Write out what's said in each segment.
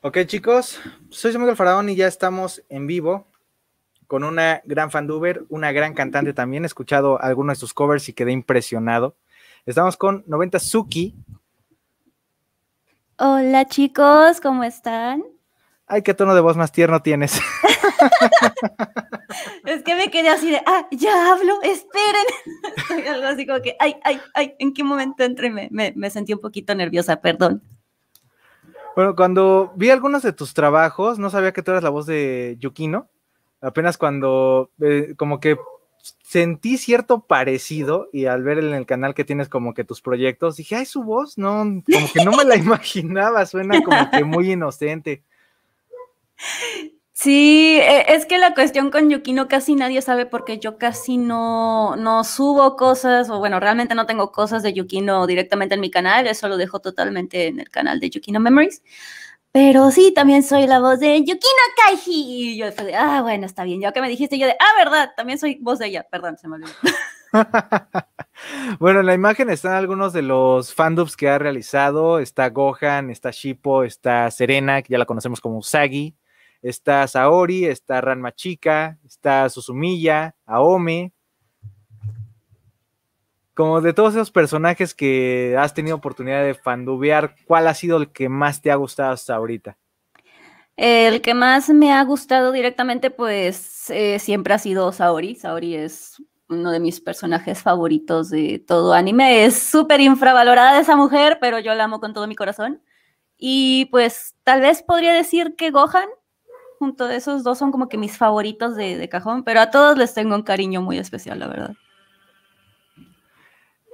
Ok, chicos, soy Samuel Faraón y ya estamos en vivo con una gran fanduber, una gran cantante también. He escuchado algunos de sus covers y quedé impresionado. Estamos con 90 Suki. Hola, chicos, ¿cómo están? Ay, qué tono de voz más tierno tienes. es que me quedé así de, ah, ya hablo, esperen. algo así como que, ay, ay, ay, ¿en qué momento entré? me sentí un poquito nerviosa, perdón. Bueno, cuando vi algunos de tus trabajos, no sabía que tú eras la voz de Yukino. Apenas cuando, eh, como que sentí cierto parecido y al ver en el canal que tienes como que tus proyectos, dije, ay, su voz, no, como que no me la imaginaba, suena como que muy inocente. Sí, e, es que la cuestión con Yukino casi nadie sabe porque yo casi no, no subo cosas, o bueno, realmente no tengo cosas de Yukino directamente en mi canal, eso lo dejo totalmente en el canal de Yukino Memories. Pero sí, también soy la voz de Yukino Kaiji. Y yo después de, ah, bueno, está bien, ya que me dijiste, yo de, ah, verdad, también soy voz de ella, perdón, se me olvidó. bueno, en la imagen están algunos de los fandubs que ha realizado. Está Gohan, está Shippo, está Serena, que ya la conocemos como Sagi está Saori, está Ranma Chica, está Susumiya, Aome. Como de todos esos personajes que has tenido oportunidad de fandubear, ¿cuál ha sido el que más te ha gustado hasta ahorita? El que más me ha gustado directamente, pues eh, siempre ha sido Saori. Saori es uno de mis personajes favoritos de todo anime. Es súper infravalorada esa mujer, pero yo la amo con todo mi corazón. Y pues tal vez podría decir que Gohan, junto de esos dos son como que mis favoritos de, cajón, pero a todos les tengo un cariño muy especial, la verdad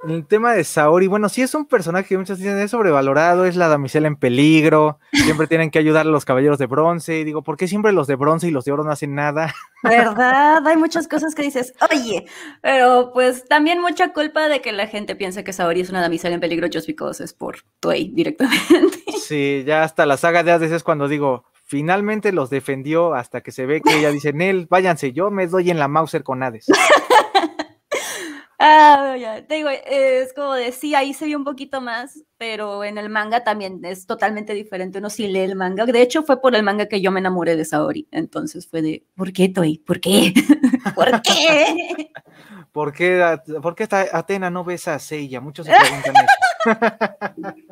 el tema de Saori, bueno, sí es un personaje que muchas dicen es sobrevalorado, es la damisela en peligro, siempre tienen que ayudar a los caballeros de bronce. Y digo, ¿por qué siempre los de bronce y los de oro no hacen nada? ¿Verdad? Hay muchas cosas que dices, oye, pero pues también mucha culpa de que la gente piense que Saori es una damisela en peligro just because es por Tway directamente. Sí, ya hasta la saga de Hades es cuando digo, Finalmente los defendió hasta que se ve que ella dice, Nel, váyanse, yo me doy en la Mauser con Hades. ah, ya, te digo, eh, es como de, sí, ahí se vio un poquito más, pero en el manga también es totalmente diferente, uno sí lee el manga. De hecho, fue por el manga que yo me enamoré de Saori, entonces fue de, ¿por qué, Toy? ¿Por qué? ¿Por qué? ¿Por qué, ¿Por Atena no besa a Seiya? Muchos se preguntan eso.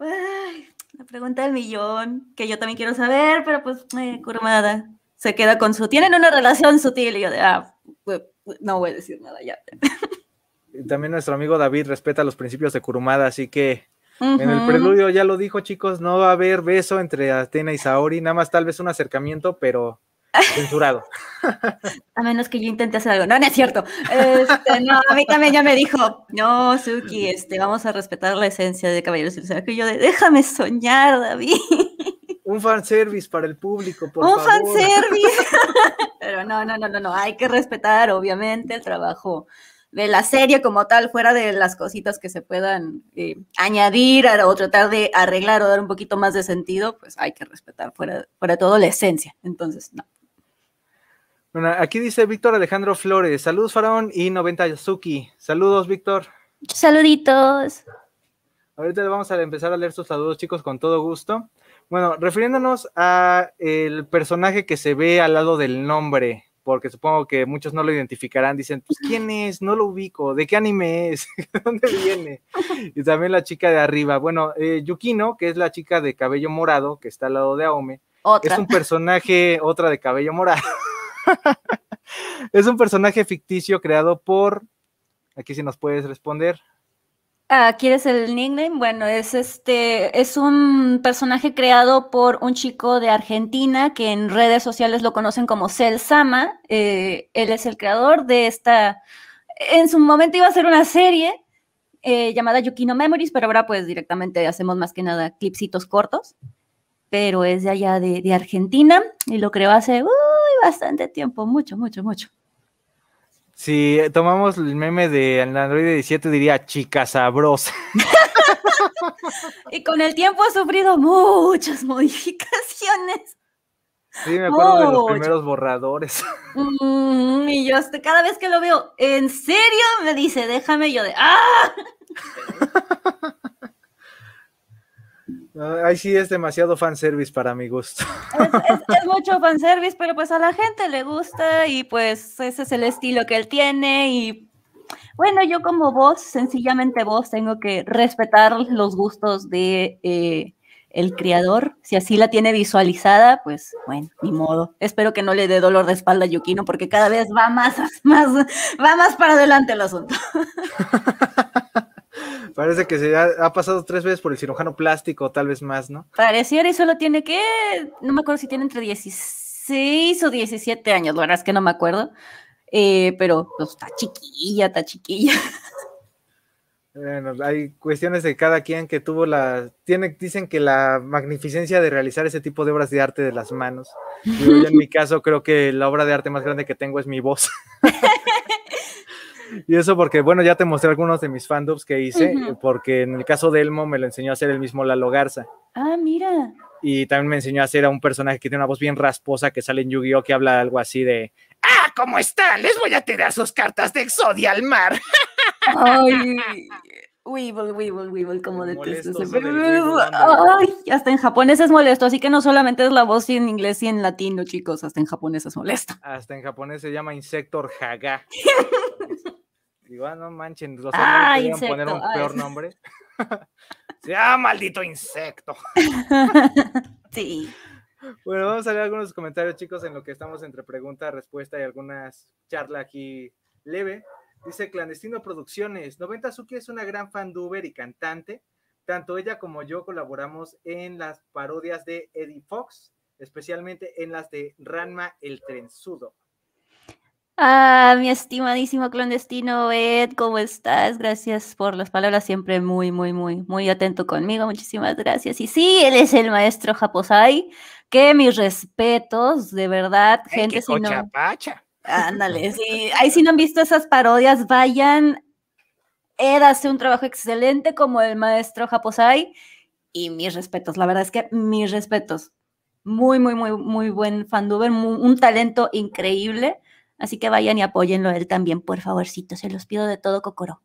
Ay, la pregunta del millón, que yo también quiero saber, pero pues, Curumada, se queda con su. Tienen una relación sutil y yo de, ah, no voy a decir nada ya. También nuestro amigo David respeta los principios de Kurumada, así que en el preludio ya lo dijo, chicos, no va a haber beso entre Atena y Saori, nada más tal vez un acercamiento, pero Censurado. A menos que yo intente hacer algo. No, no es cierto. Este, no, a mí también ya me dijo, no, Suki, este, vamos a respetar la esencia de Caballeros del Y yo de, déjame soñar, David. Un fanservice para el público, por Un favor. Un fanservice. Pero no, no, no, no, no. Hay que respetar, obviamente, el trabajo de la serie como tal, fuera de las cositas que se puedan eh, añadir o tratar de arreglar o dar un poquito más de sentido, pues hay que respetar fuera, fuera de todo la esencia. Entonces, no. Bueno, aquí dice Víctor Alejandro Flores. Saludos, Faraón y 90 Yasuki. Saludos, Víctor. Saluditos. Ahorita vamos a empezar a leer sus saludos, chicos, con todo gusto. Bueno, refiriéndonos a el personaje que se ve al lado del nombre, porque supongo que muchos no lo identificarán, dicen, pues, ¿quién es? No lo ubico, ¿de qué anime es? ¿Dónde viene? Y también la chica de arriba. Bueno, eh, Yukino, que es la chica de cabello morado, que está al lado de Aome, es un personaje, otra de cabello morado. es un personaje ficticio creado por. Aquí si nos puedes responder. Ah, ¿quieres el nickname? Bueno, es este, es un personaje creado por un chico de Argentina que en redes sociales lo conocen como Cel Sama. Eh, él es el creador de esta. En su momento iba a ser una serie eh, llamada Yukino Memories, pero ahora pues directamente hacemos más que nada clipsitos cortos. Pero es de allá de, Argentina y lo creó hace uh, bastante tiempo, mucho, mucho, mucho. Si tomamos el meme de Android 17, diría chica sabrosa. y con el tiempo ha sufrido muchas modificaciones. Sí, me acuerdo de los primeros borradores. Mm, y yo hasta cada vez que lo veo, ¿en serio? Me dice, déjame yo de. ¡Ah! Ah, ahí sí es demasiado fanservice para mi gusto. Es, es, fan mucho fanservice, pero pues a la gente le gusta y pues ese es el estilo que él tiene y bueno, yo como vos sencillamente vos tengo que respetar los gustos de eh, el creador. Si así la tiene visualizada, pues bueno, ni modo. Espero que no le dé dolor de espalda a Yukino porque cada vez va más, más, va más para adelante el asunto. Parece que se ha, pasado tres veces por el cirujano plástico, tal vez más, ¿no? Pareciera y solo tiene que, no me acuerdo si tiene entre 16 o 17 años, la verdad es que no me acuerdo, eh, pero pues, está chiquilla, está chiquilla. Bueno, hay cuestiones de cada quien que tuvo la, tiene, dicen que la magnificencia de realizar ese tipo de obras de arte de las manos. yo en mi caso creo que la obra de arte más grande que tengo es mi voz. Y eso porque, bueno, ya te mostré algunos de mis fandubs que hice, porque en el caso de Elmo me lo enseñó a hacer el mismo Lalo Garza. Ah, mira. Y también me enseñó a hacer a un personaje que tiene una voz bien rasposa que sale en Yu-Gi-Oh! que habla algo así de ¡Ah, cómo están! Les voy a tirar sus cartas de Exodia al mar. Ay, Weevil, Weevil, Weevil, como detesto Ay, hasta en japonés es molesto, así que no solamente es la voz en inglés y en latino, chicos, hasta en japonés es molesto. Hasta en japonés se llama Insector Haga. Digo, no manchen, los ah, poner un peor nombre. Se ah, maldito insecto. sí. Bueno, vamos a leer algunos comentarios, chicos, en lo que estamos entre pregunta, respuesta y algunas charlas aquí leve. Dice Clandestino Producciones, 90 Suki es una gran fan Uber y cantante. Tanto ella como yo colaboramos en las parodias de Eddie Fox, especialmente en las de Ranma el Trenzudo. Ah, mi estimadísimo clandestino Ed, ¿cómo estás? Gracias por las palabras, siempre muy, muy, muy, muy atento conmigo, muchísimas gracias. Y sí, él es el maestro Japosai, que mis respetos, de verdad, gente. si no... Ándale, sí, ahí si no han visto esas parodias, vayan. Ed hace un trabajo excelente como el maestro Japosai, y mis respetos, la verdad es que mis respetos. Muy, muy, muy, muy buen fanduber, un talento increíble Así que vayan y apóyenlo él también, por favorcito. Se los pido de todo Cocoro.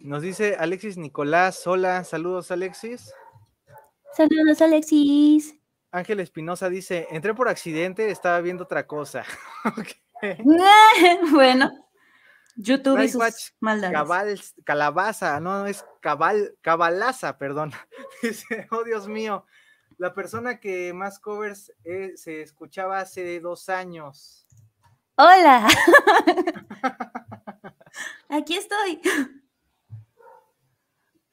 Nos dice Alexis Nicolás. Hola, saludos Alexis. Saludos Alexis. Ángel Espinosa dice, entré por accidente, estaba viendo otra cosa. bueno, YouTube y sus calabaza, no, no es cabal, cabalaza, perdón. dice, oh Dios mío, la persona que más covers eh, se escuchaba hace dos años. Hola. Aquí estoy.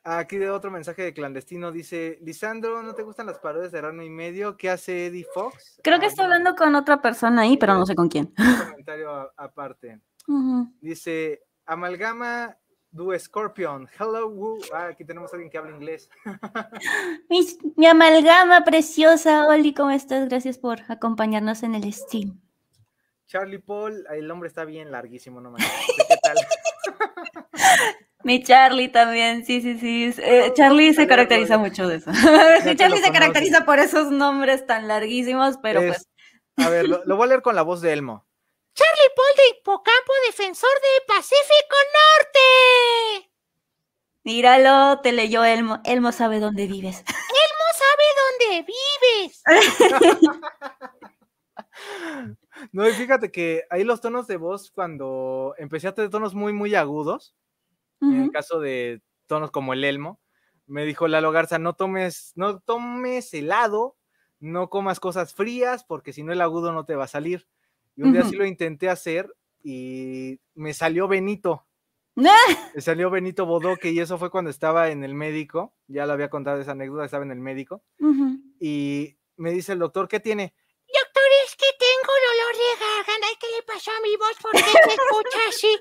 Aquí de otro mensaje de clandestino dice, Lisandro, ¿no te gustan las paredes de Rano y Medio? ¿Qué hace Eddie Fox? Creo que ah, está hablando con otra persona ahí, pero eh, no sé con quién. Un comentario aparte. Dice, amalgama Du Scorpion. Hello, ah, aquí tenemos a alguien que habla inglés. mi, amalgama preciosa, Oli, ¿cómo estás? Gracias por acompañarnos en el Steam. Charlie Paul, ah, el nombre está bien larguísimo, no manches. ¿Qué tal? Mi Charlie también, sí, sí, sí. Eh, Charlie se caracteriza mucho de eso. Charlie se caracteriza por esos nombres tan larguísimos, pero pues. A ver, lo voy a leer con la voz de Elmo. Charlie Paul de Hipocampo, defensor de Pacífico Norte. Míralo, te leyó Elmo. Elmo sabe dónde vives. Elmo sabe dónde vives. no, y fíjate que ahí los tonos de voz, cuando empecé a tener tonos muy, muy agudos, en el caso de tonos como el Elmo, me dijo Lalo Garza, no tomes, no tomes helado, no comas cosas frías, porque si no el agudo no te va a salir. Y un día sí lo intenté hacer y me salió Benito. me salió Benito Bodoque y eso fue cuando estaba en el médico. Ya le había contado esa anécdota, estaba en el médico. Y me dice el doctor, ¿qué tiene? Doctor, es que tengo dolor de garganta. ¿Qué le pasó a mi voz? ¿Por qué se escucha así?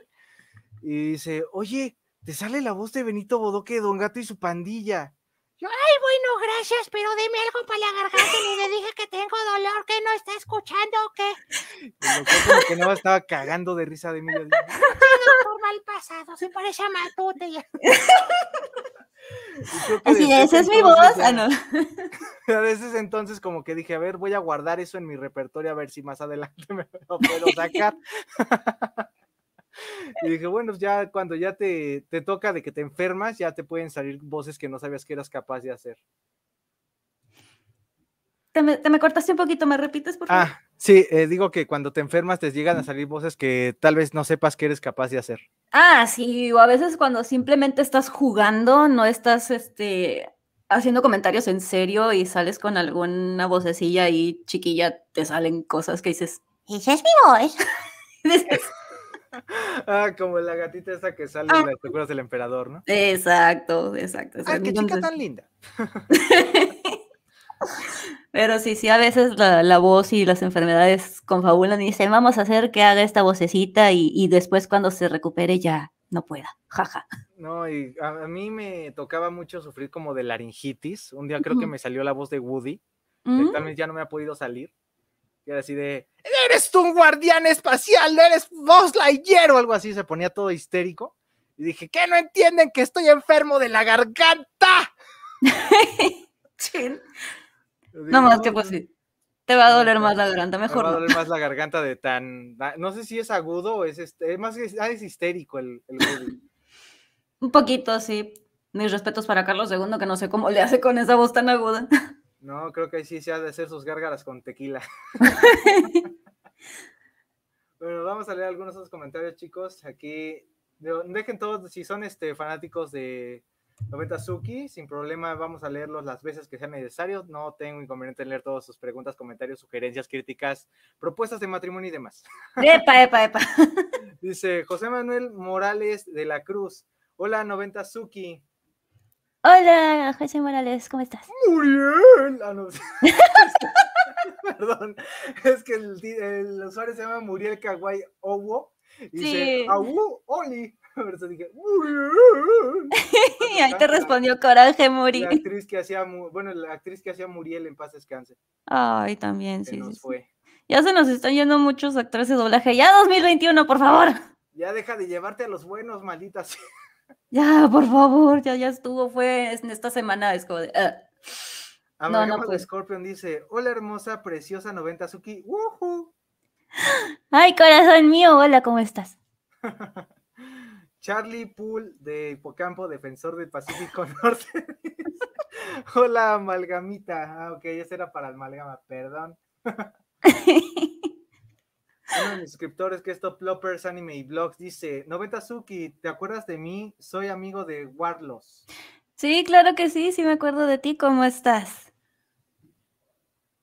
Y dice, oye, te sale la voz de Benito Bodoque, Don Gato y su pandilla ay, bueno, gracias, pero deme algo para la garganta. Y le dije que tengo dolor, que no está escuchando, que. que no estaba cagando de risa de mí. mal pasado, se parece a Así es, esa es mi voz. A veces ah, entonces como que dije, a ver, voy a guardar eso en mi repertorio a ver si más adelante me lo puedo sacar y dije, bueno, pues, ya cuando ya te, toca de que te enfermas, ya te pueden salir voces que no sabías que eras capaz de hacer. Te me, cortaste un poquito, ¿me repites, por Ah, sí, eh, digo que cuando te enfermas te llegan a salir voces que tal vez no sepas que eres capaz de hacer. Ah, sí, o a veces cuando simplemente estás jugando, no estás este, haciendo comentarios en serio y sales con alguna vocecilla y chiquilla, te salen cosas que dices, ¿Dices es mi voz! ah, como la gatita esa que sale de en ah. las del emperador, ¿no? Exacto, exacto. Ah, qué chica tan linda. Pero sí, sí, a veces la, voz y las enfermedades confabulan y dicen, vamos a hacer que haga esta vocecita y, después cuando se recupere ya no pueda, jaja. No, y a, mí me tocaba mucho sufrir como de laringitis. Un día creo que me salió la voz de Woody, mm. También ya no me ha podido salir. Y era así de, eres tú un guardián espacial, eres vos la o algo así, se ponía todo histérico. Y dije, ¿qué no entienden que estoy enfermo de la garganta? no más que pues sí. Te va a doler más la garganta, mejor. Te va a doler más la garganta de tan. No sé si es agudo o es este. Más es, ah, es histérico el, el Un poquito, sí. Mis respetos para Carlos II, que no sé cómo le hace con esa voz tan aguda. No, creo que ahí sí se ha de hacer sus gárgaras con tequila. bueno, vamos a leer algunos de sus comentarios, chicos. Aquí, dejen todos, si son este, fanáticos de Noventa Suki, sin problema vamos a leerlos las veces que sean necesarios. No tengo inconveniente en leer todas sus preguntas, comentarios, sugerencias, críticas, propuestas de matrimonio y demás. Epa, epa, epa. Dice José Manuel Morales de la Cruz. Hola, Noventa Suki. Hola, José Morales, ¿cómo estás? Muriel. Ah, no. Perdón, es que el, usuario se llama Muriel Kawai Owo. Y sí. dice, Awu Oli. Entonces dije, Muriel. y ahí te respondió coraje, Muriel. La actriz que hacía, bueno, la actriz que hacía Muriel en paz descanse. Ay, también, sí. Nos Fue. Ya se nos están yendo muchos actores de doblaje. Ya 2021, por favor. Ya deja de llevarte a los buenos, malditas ya, por favor, ya, ya estuvo, fue en esta semana, es como de... Pues. Scorpion dice, hola hermosa, preciosa 90 Suki, ¡Woohoo! Ay, corazón mío, hola, ¿cómo estás? Charlie Poole de Hipocampo, defensor del Pacífico Norte. Hola, amalgamita. Ah, ok, ya era para amalgama, perdón. Uno de mis suscriptores, que es Top Anime y Blogs, dice: Noventa Suki, ¿te acuerdas de mí? Soy amigo de Warlos. Sí, claro que sí, sí me acuerdo de ti. ¿Cómo estás?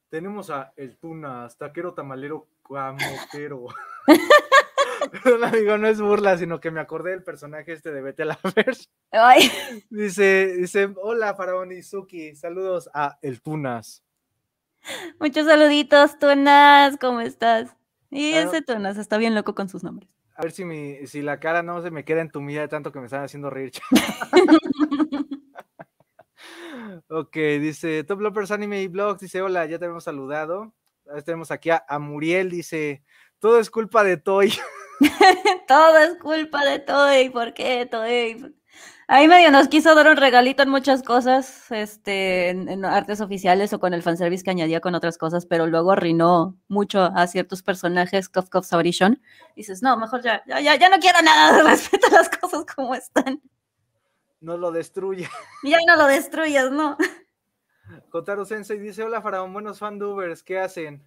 Tenemos a El Tunas, taquero tamalero camotero. amigo, no es burla, sino que me acordé del personaje este de Vete la Dice, dice, hola Faraón Suki, saludos a El Tunas. Muchos saluditos, Tunas, ¿cómo estás? Y ese ese Tonas está bien loco con sus nombres. A ver si, mi, si la cara no se me queda entumida de tanto que me están haciendo reír. ok, dice Top Lovers Anime y blog dice hola, ya te hemos saludado. A ver, tenemos aquí a, a, Muriel, dice, todo es culpa de Toy. todo es culpa de Toy, ¿por qué Toy? Ahí medio nos quiso dar un regalito en muchas cosas, este, en, artes oficiales o con el fanservice que añadía con otras cosas, pero luego arruinó mucho a ciertos personajes, Kof Kof Dices, no, mejor ya, ya, ya, ya no quiero nada, respeto las cosas como están. No lo destruyas. Ya no lo destruyas, no. Jotaro Sensei dice, hola Faraón, buenos fandubers, ¿qué hacen?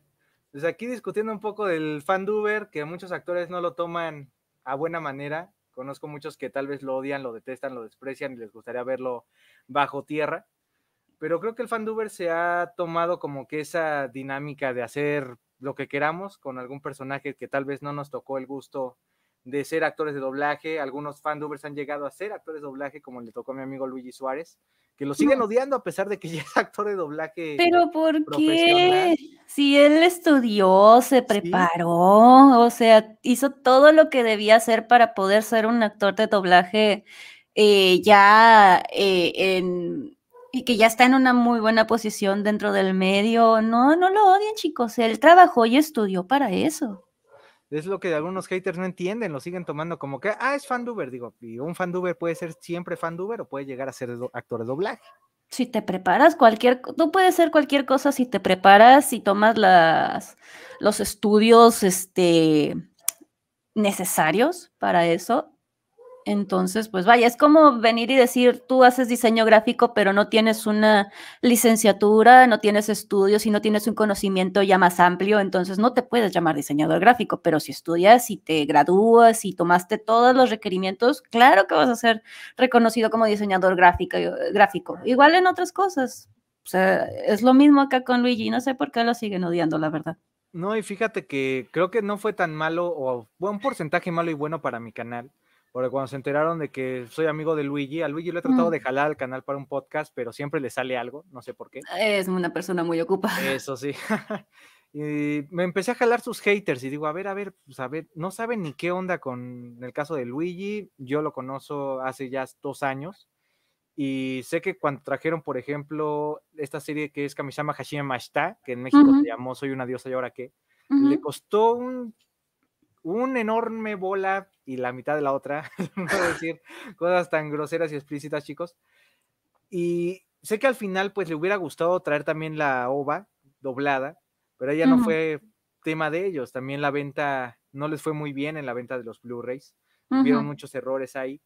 Desde aquí discutiendo un poco del fanduber, que muchos actores no lo toman a buena manera, Conozco muchos que tal vez lo odian, lo detestan, lo desprecian y les gustaría verlo bajo tierra. Pero creo que el fanduber se ha tomado como que esa dinámica de hacer lo que queramos con algún personaje que tal vez no nos tocó el gusto de ser actores de doblaje. Algunos fandubers han llegado a ser actores de doblaje, como le tocó a mi amigo Luigi Suárez, que lo siguen odiando a pesar de que ya es actor de doblaje. Pero ¿por qué? Si él estudió, se preparó, o sea, hizo todo lo que debía hacer para poder ser un actor de doblaje eh, ya eh, en y que ya está en una muy buena posición dentro del medio. No, no lo odian chicos. Él trabajó y estudió para eso es lo que algunos haters no entienden, lo siguen tomando como que, ah, es fanduber, digo, y un fanduber puede ser siempre fanduber o puede llegar a ser actor de doblaje. Si te preparas cualquier, no puede ser cualquier cosa si te preparas, y tomas las, los estudios este, necesarios para eso, entonces, pues vaya, es como venir y decir, tú haces diseño gráfico, pero no tienes una licenciatura, no tienes estudios y no tienes un conocimiento ya más amplio, entonces no te puedes llamar diseñador gráfico, pero si estudias y te gradúas y tomaste todos los requerimientos, claro que vas a ser reconocido como diseñador gráfico. gráfico. Igual en otras cosas. O sea, es lo mismo acá con Luigi, no sé por qué lo siguen odiando, la verdad. No, y fíjate que creo que no fue tan malo, o fue un porcentaje malo y bueno para mi canal porque cuando se enteraron de que soy amigo de Luigi, a Luigi lo he tratado de jalar al canal para un podcast, pero siempre le sale algo, no sé por qué. Es una persona muy ocupada. Eso sí. y me empecé a jalar sus haters y digo, a ver, a ver, pues, a ver, no saben ni qué onda con el caso de Luigi, yo lo conozco hace ya dos años. Y sé que cuando trajeron, por ejemplo, esta serie que es Kamisama Hashime Mashita, que en México se llamó Soy una diosa y ahora qué, le costó un un enorme bola y la mitad de la otra, no decir cosas tan groseras y explícitas, chicos. Y sé que al final, pues le hubiera gustado traer también la ova doblada, pero ella no fue tema de ellos. También la venta no les fue muy bien en la venta de los Blu-rays. Hubieron muchos errores ahí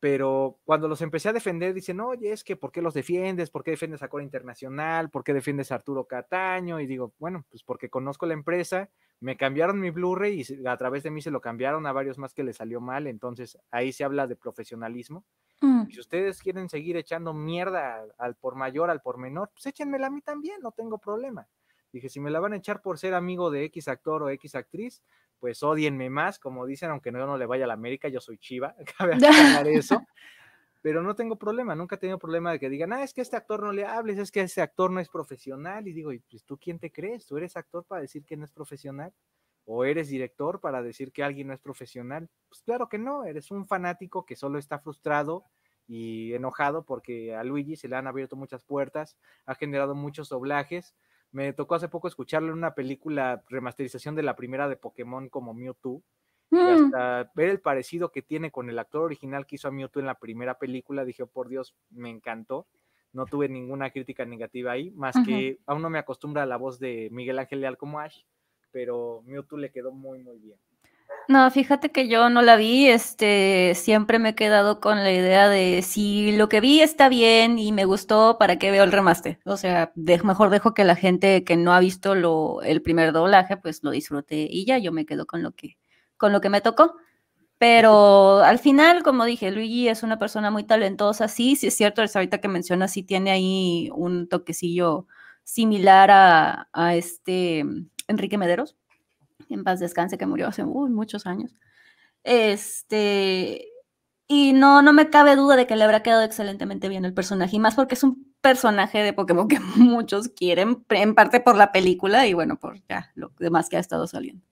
pero cuando los empecé a defender, dicen, oye, es que ¿por qué los defiendes? ¿Por qué defiendes a Cora Internacional? ¿Por qué defiendes a Arturo Cataño? Y digo, bueno, pues porque conozco la empresa, me cambiaron mi Blu-ray y a través de mí se lo cambiaron a varios más que le salió mal, entonces ahí se habla de profesionalismo. Mm. si ustedes quieren seguir echando mierda al por mayor, al por menor, pues échenmela a mí también, no tengo problema. Dije, si me la van a echar por ser amigo de X actor o X actriz, pues odienme más, como dicen, aunque no, no le vaya a la América, yo soy chiva, cabe aclarar eso. Pero no tengo problema, nunca he tenido problema de que digan, ah, es que este actor no le hables, es que ese actor no es profesional. Y digo, ¿y pues, tú quién te crees? ¿Tú eres actor para decir que no es profesional? ¿O eres director para decir que alguien no es profesional? Pues claro que no, eres un fanático que solo está frustrado y enojado porque a Luigi se le han abierto muchas puertas, ha generado muchos doblajes me tocó hace poco escucharlo en una película remasterización de la primera de Pokémon como Mewtwo. Y mm. hasta ver el parecido que tiene con el actor original que hizo a Mewtwo en la primera película, dije, oh, por Dios, me encantó. No tuve ninguna crítica negativa ahí, más que aún no me acostumbra a la voz de Miguel Ángel Leal como Ash, pero Mewtwo le quedó muy, muy bien. No, fíjate que yo no la vi, este, siempre me he quedado con la idea de si lo que vi está bien y me gustó, ¿para qué veo el remaste? O sea, mejor dejo que la gente que no ha visto lo, el primer doblaje, pues lo disfrute y ya yo me quedo con lo que, con lo que me tocó. Pero al final, como dije, Luigi es una persona muy talentosa, sí, sí es cierto, es ahorita que menciona. sí tiene ahí un toquecillo similar a, a este Enrique Mederos en paz descanse, que murió hace muchos años. Este, y no, no me cabe duda de que le habrá quedado excelentemente bien el personaje, y más porque es un personaje de Pokémon que muchos quieren, en parte por la película y bueno, por ya lo demás que ha estado saliendo.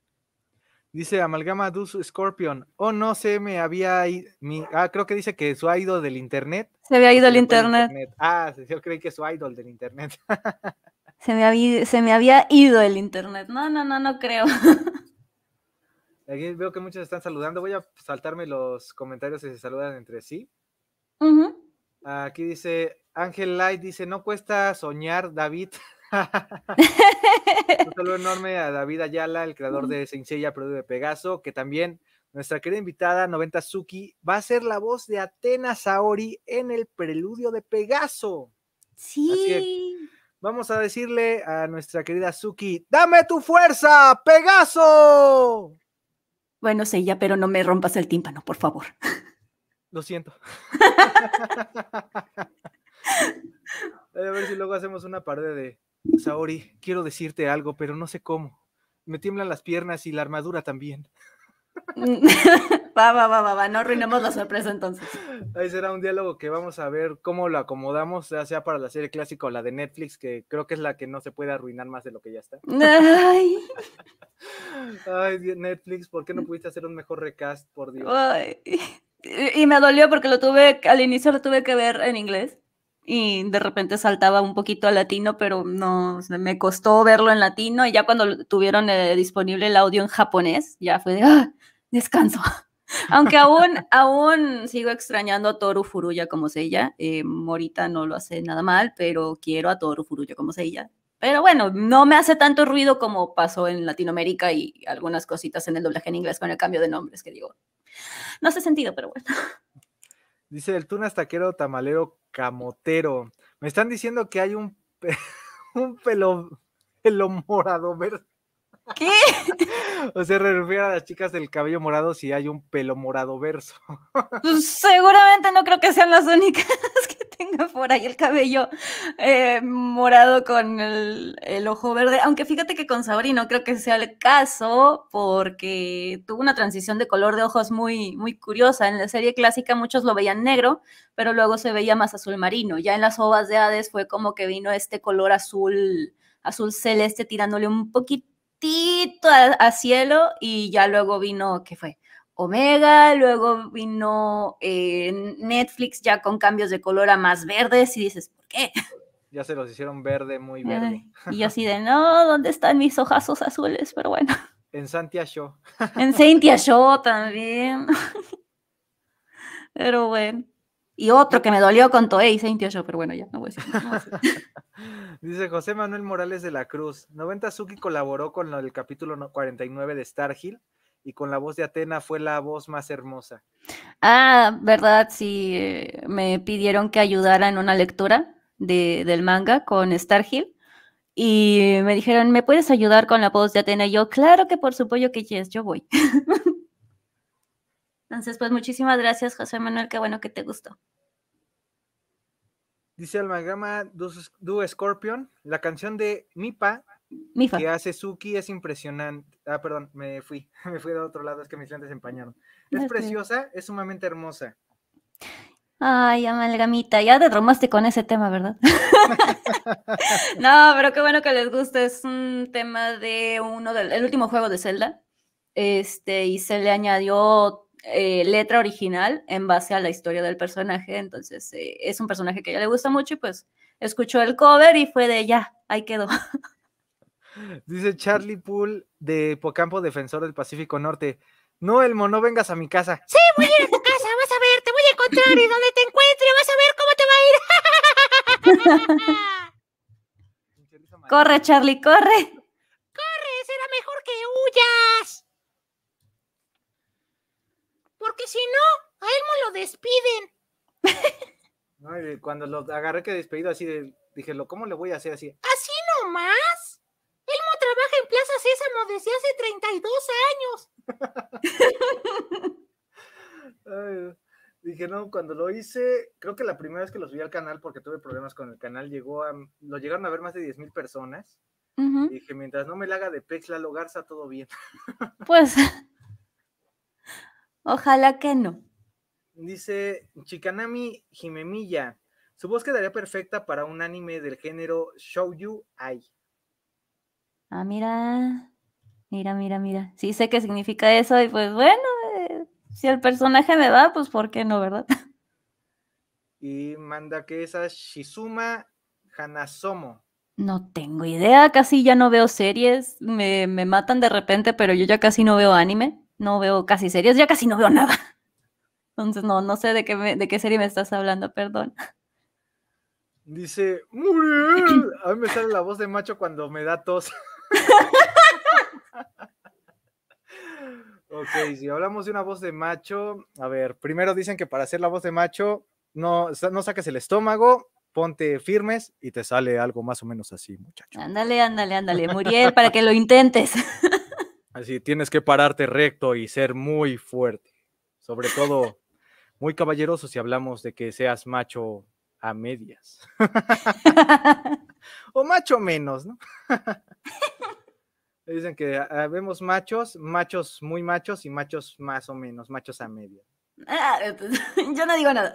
Dice Amalgama Dus Scorpion, oh no, se me había ah, creo que dice que su idol del internet. Se había ido del internet. Ah, yo creí que su idol del internet. Se me, había, se me había ido el internet. No, no, no, no creo. veo que muchos están saludando. Voy a saltarme los comentarios si se saludan entre sí. Aquí dice Ángel Light, dice, no cuesta soñar, David. Un saludo enorme a David Ayala, el creador de Sencilla, Preludio de Pegaso, que también nuestra querida invitada, 90 Suki, va a ser la voz de Atena Saori en el preludio de Pegaso. Sí. Vamos a decirle a nuestra querida Suki, dame tu fuerza, Pegaso. Bueno, sé ya, pero no me rompas el tímpano, por favor. Lo siento. a ver si luego hacemos una parte de Saori, quiero decirte algo, pero no sé cómo. Me tiemblan las piernas y la armadura también. va, va, va, va, va, no arruinemos la sorpresa entonces. Ahí será un diálogo que vamos a ver cómo lo acomodamos, ya sea para la serie clásica o la de Netflix, que creo que es la que no se puede arruinar más de lo que ya está. Ay, Netflix, ¿por qué no pudiste hacer un mejor recast, por Dios? Y me dolió porque lo tuve, al inicio lo tuve que ver en inglés y de repente saltaba un poquito a latino, pero no, me costó verlo en latino y ya cuando tuvieron eh, disponible el audio en japonés, ya fue de, ¡Ah, descanso. Aunque aún, aún sigo extrañando a Toru Furuya como se Eh, Morita no lo hace nada mal, pero quiero a Toru Furuya como ella. Pero bueno, no me hace tanto ruido como pasó en Latinoamérica y algunas cositas en el doblaje en inglés con el cambio de nombres que digo. No hace sentido, pero bueno. Dice el tunas taquero tamalero camotero. Me están diciendo que hay un, un pelo, pelo morado verso. ¿Qué? o sea, refiere a las chicas del cabello morado si hay un pelo morado verso. Pues, seguramente no creo que sean las únicas tenga por ahí el cabello eh, morado con el, ojo verde. Aunque fíjate que con Sabrina no creo que sea el caso, porque tuvo una transición de color de ojos muy, muy curiosa. En la serie clásica muchos lo veían negro, pero luego se veía más azul marino. Ya en las ovas de Hades fue como que vino este color azul, azul celeste, tirándole un poquitito a, cielo, y ya luego vino, ¿qué fue? Omega, luego vino eh, Netflix ya con cambios de color a más verdes y dices, ¿por qué? Ya se los hicieron verde, muy verde. y yo así de, no, ¿dónde están mis hojazos azules? Pero bueno. En Santia Show. En Santia Show también. Pero bueno. Y otro que me dolió con Toei, Santia Show, pero bueno, ya no voy a decir. Dice José Manuel Morales de la Cruz, 90 Suki colaboró con el capítulo 49 de Star Hill y con la voz de Atena fue la voz más hermosa. Ah, verdad, sí, eh, me pidieron que ayudara en una lectura del manga con Star Hill, y me dijeron, ¿me puedes ayudar con la voz de Atena? Y yo, claro que por supuesto que yes, yo voy. Entonces, pues muchísimas gracias, José Manuel, qué bueno que te gustó. Dice Almagama Du Scorpion, la canción de Mipa Mifa. que hace Suki es impresionante. Ah, perdón, me fui, me fui de otro lado, es que mis lentes empañaron. Es preciosa, es sumamente hermosa. Ay, amalgamita, ya te tromaste con ese tema, ¿verdad? no, pero qué bueno que les guste. Es un tema de uno del último juego de Zelda. Este, y se le añadió eh, letra original en base a la historia del personaje. Entonces, eh, es un personaje que a ella le gusta mucho y pues escuchó el cover y fue de ya, ahí quedó. Dice Charlie Pool de Pocampo defensor del Pacífico Norte. No, Elmo, no vengas a mi casa. Sí, voy a ir a tu casa, vas a ver, te voy a encontrar y donde te encuentre vas a ver cómo te va a ir. corre, Charlie, corre. Corre, será mejor que huyas. Porque si no, a Elmo lo despiden. cuando lo agarré que despedido así, de, dije, ¿cómo le voy a hacer así? ¿Así nomás? Plaza Sésamo desde hace 32 años. dije, no, cuando lo hice, creo que la primera vez que lo subí al canal, porque tuve problemas con el canal, llegó a, lo llegaron a ver más de 10 mil personas. Dije, mientras no me la haga de pex la logarza todo bien. Pues, ojalá que no. Dice Chikanami Jimemilla, su voz quedaría perfecta para un anime del género you Ai. Ah, mira, mira, mira, mira. Sí sé qué significa eso y pues bueno, eh, si el personaje me va, pues ¿por qué no, verdad? Y manda que esa Shizuma Hanasomo. No tengo idea, casi ya no veo series, me, matan de repente, pero yo ya casi no veo anime, no veo casi series, ya casi no veo nada. Entonces, no, no sé de qué, de qué serie me estás hablando, perdón. Dice, a mí me sale la voz de macho cuando me da tos ok, si hablamos de una voz de macho, a ver, primero dicen que para hacer la voz de macho, no, no saques el estómago, ponte firmes y te sale algo más o menos así, muchacho. Ándale, ándale, ándale, Muriel, para que lo intentes. Así, tienes que pararte recto y ser muy fuerte. Sobre todo, muy caballeroso si hablamos de que seas macho a medias. o macho menos, ¿no? Dicen que ah, vemos machos, machos muy machos y machos más o menos, machos a medias. Ah, eh, pues, yo no digo nada.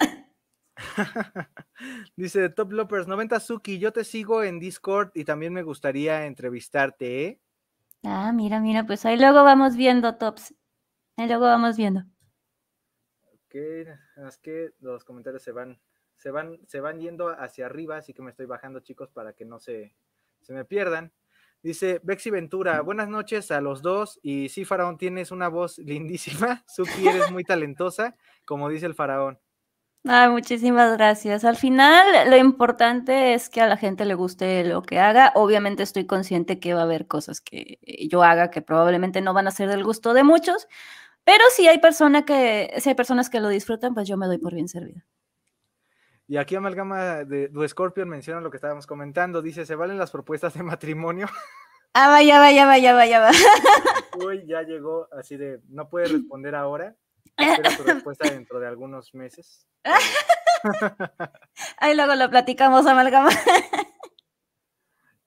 Dice Top Lopers 90 Suki, yo te sigo en Discord y también me gustaría entrevistarte, ¿eh? Ah, mira, mira, pues ahí luego vamos viendo, Tops. Ahí luego vamos viendo. Ok, es que los comentarios se van se van, se van yendo hacia arriba, así que me estoy bajando, chicos, para que no se, me pierdan. Dice Bexi Ventura, buenas noches a los dos. Y sí, Faraón, tienes una voz lindísima. Suki, eres muy talentosa, como dice el Faraón. Ay, muchísimas gracias. Al final, lo importante es que a la gente le guste lo que haga. Obviamente estoy consciente que va a haber cosas que yo haga que probablemente no van a ser del gusto de muchos, pero si hay, persona que, si hay personas que lo disfrutan, pues yo me doy por bien servida. Y aquí Amalgama de, de Scorpion menciona lo que estábamos comentando. Dice, ¿se valen las propuestas de matrimonio? Ah, va, ya va, ya va. ya Uy, ya llegó así de, no puede responder ahora. Espera tu respuesta dentro de algunos meses. Ahí luego lo platicamos, Amalgama.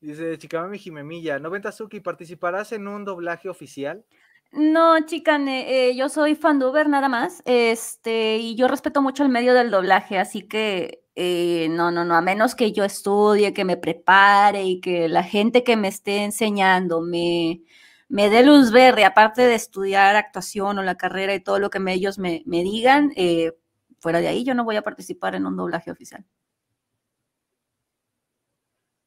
Dice Chikamami Jimemilla, ¿no suki participarás en un doblaje oficial? No, chica, eh, yo soy fan de nada más, este, y yo respeto mucho el medio del doblaje, así que eh, no, no, no, a menos que yo estudie, que me prepare y que la gente que me esté enseñando me, me dé luz verde, aparte de estudiar actuación o la carrera y todo lo que me, ellos me, digan, eh, fuera de ahí yo no voy a participar en un doblaje oficial.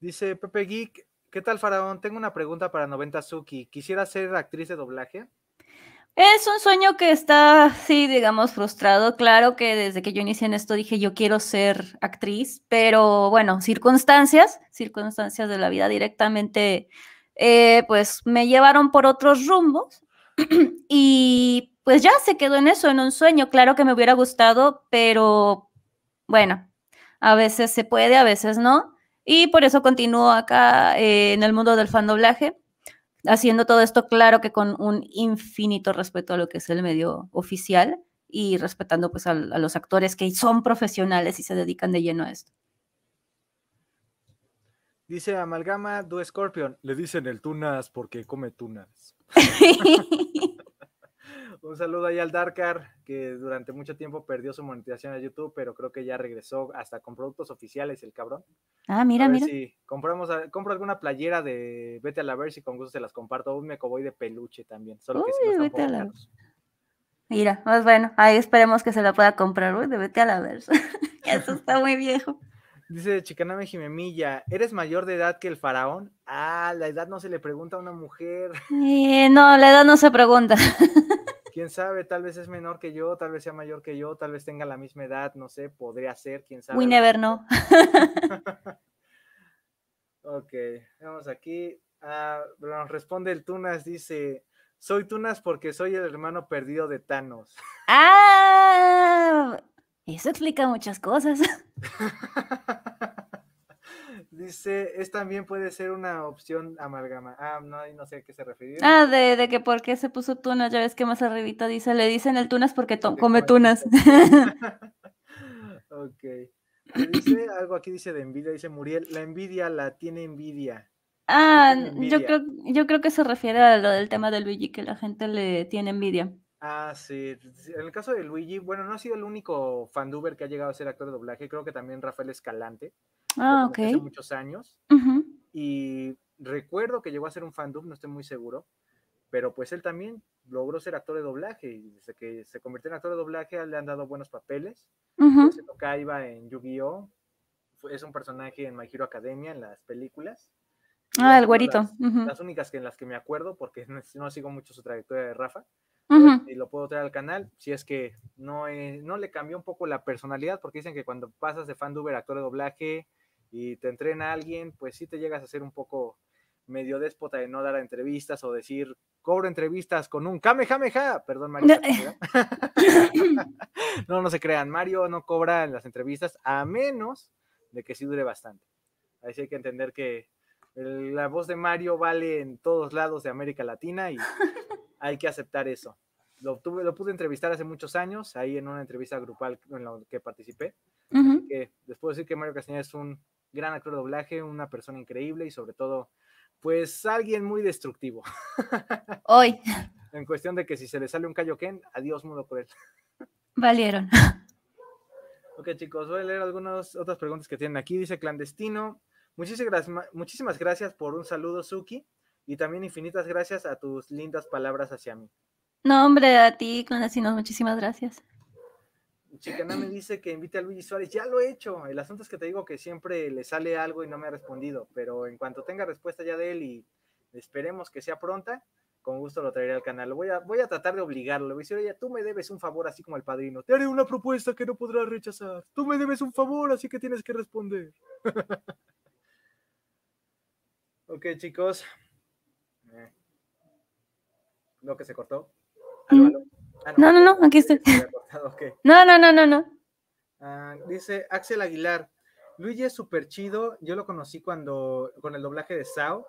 Dice Pepe Geek, ¿qué tal Faraón? Tengo una pregunta para 90 Suki. Quisiera ser actriz de doblaje. Es un sueño que está, sí, digamos, frustrado. Claro que desde que yo inicié en esto dije, yo quiero ser actriz, pero bueno, circunstancias, circunstancias de la vida directamente, eh, pues me llevaron por otros rumbos y pues ya se quedó en eso, en un sueño. Claro que me hubiera gustado, pero bueno, a veces se puede, a veces no. Y por eso continúo acá eh, en el mundo del fandoblaje haciendo todo esto claro que con un infinito respeto a lo que es el medio oficial y respetando pues a, los actores que son profesionales y se dedican de lleno a esto. Dice Amalgama Du Scorpion, le dicen el tunas porque come tunas. Un saludo ahí al Darkar, que durante mucho tiempo perdió su monetización a YouTube, pero creo que ya regresó hasta con productos oficiales el cabrón. Ah, mira, mira. Si compramos, compro alguna playera de Vete a la y con gusto se las comparto. Un mecoboy de peluche también, solo que si vete a Mira, pues bueno, ahí esperemos que se la pueda comprar, güey. de Vete a la Eso está muy viejo. Dice Chicaname Jimemilla, ¿eres mayor de edad que el faraón? Ah, la edad no se le pregunta a una mujer. Eh, no, la edad no se pregunta. quién sabe, tal vez es menor que yo, tal vez sea mayor que yo, tal vez tenga la misma edad, no sé, podría ser, quién sabe. We never know. ok, vamos aquí. Ah, nos responde el Tunas, dice, soy Tunas porque soy el hermano perdido de Thanos. Ah, eso explica muchas cosas. Dice, es también puede ser una opción amalgama. Ah, no, no sé a qué se refiere. Ah, de, que por qué se puso tunas, ya ves que más arribita dice, le dicen el tunas porque come tunas. ok. Dice, algo aquí dice de envidia, dice Muriel, la envidia la tiene envidia. Ah, yo creo, yo creo que se refiere a lo del tema del Luigi, que la gente le tiene envidia. Ah, sí. En el caso de Luigi, bueno, no ha sido el único fanduber que ha llegado a ser actor de doblaje. Creo que también Rafael Escalante. Ah, ok. Hace muchos años. Y recuerdo que llegó a ser un fandub, no estoy muy seguro. Pero pues él también logró ser actor de doblaje. Y desde que se convirtió en actor de doblaje, le han dado buenos papeles. toca iba en Yu-Gi-Oh! Es un personaje en My Hero Academia, en las películas. Ah, el güerito. Las, únicas que en las que me acuerdo, porque no sigo mucho su trayectoria de Rafa y lo puedo traer al canal, si es que no, no le cambió un poco la personalidad, porque dicen que cuando pasas de fan duber a actor de doblaje y te entrena a alguien, pues sí te llegas a ser un poco medio déspota de no dar entrevistas o decir cobro entrevistas con un kamehameha. Perdón, Mario. No. no, se crean. Mario no cobra en las entrevistas a menos de que sí dure bastante. Así hay que entender que la voz de Mario vale en todos lados de América Latina y hay que aceptar eso lo, pude entrevistar hace muchos años, ahí en una entrevista grupal en la que participé. después que les decir que Mario Castañeda es un gran actor de doblaje, una persona increíble y sobre todo, pues alguien muy destructivo. Hoy. en cuestión de que si se le sale un Ken, adiós mundo cruel. Valieron. Ok, chicos, voy a leer algunas otras preguntas que tienen aquí. Dice clandestino. Muchísimas, muchísimas gracias por un saludo, Suki. Y también infinitas gracias a tus lindas palabras hacia mí. No, hombre, a ti, con nos muchísimas gracias. chica no me dice que invite a Luis Suárez. Ya lo he hecho. El asunto es que te digo que siempre le sale algo y no me ha respondido. Pero en cuanto tenga respuesta ya de él y esperemos que sea pronta, con gusto lo traeré al canal. voy a, voy a tratar de obligarlo. voy a decir, oye, tú me debes un favor así como el padrino. Te haré una propuesta que no podrás rechazar. Tú me debes un favor, así que tienes que responder. ok, chicos. Eh, lo que se cortó. Mm. Ah, no, no, no, aquí estoy. No, no, no, no, no. Ah, dice Axel Aguilar. Luigi es súper chido. Yo lo conocí cuando con el doblaje de Sao.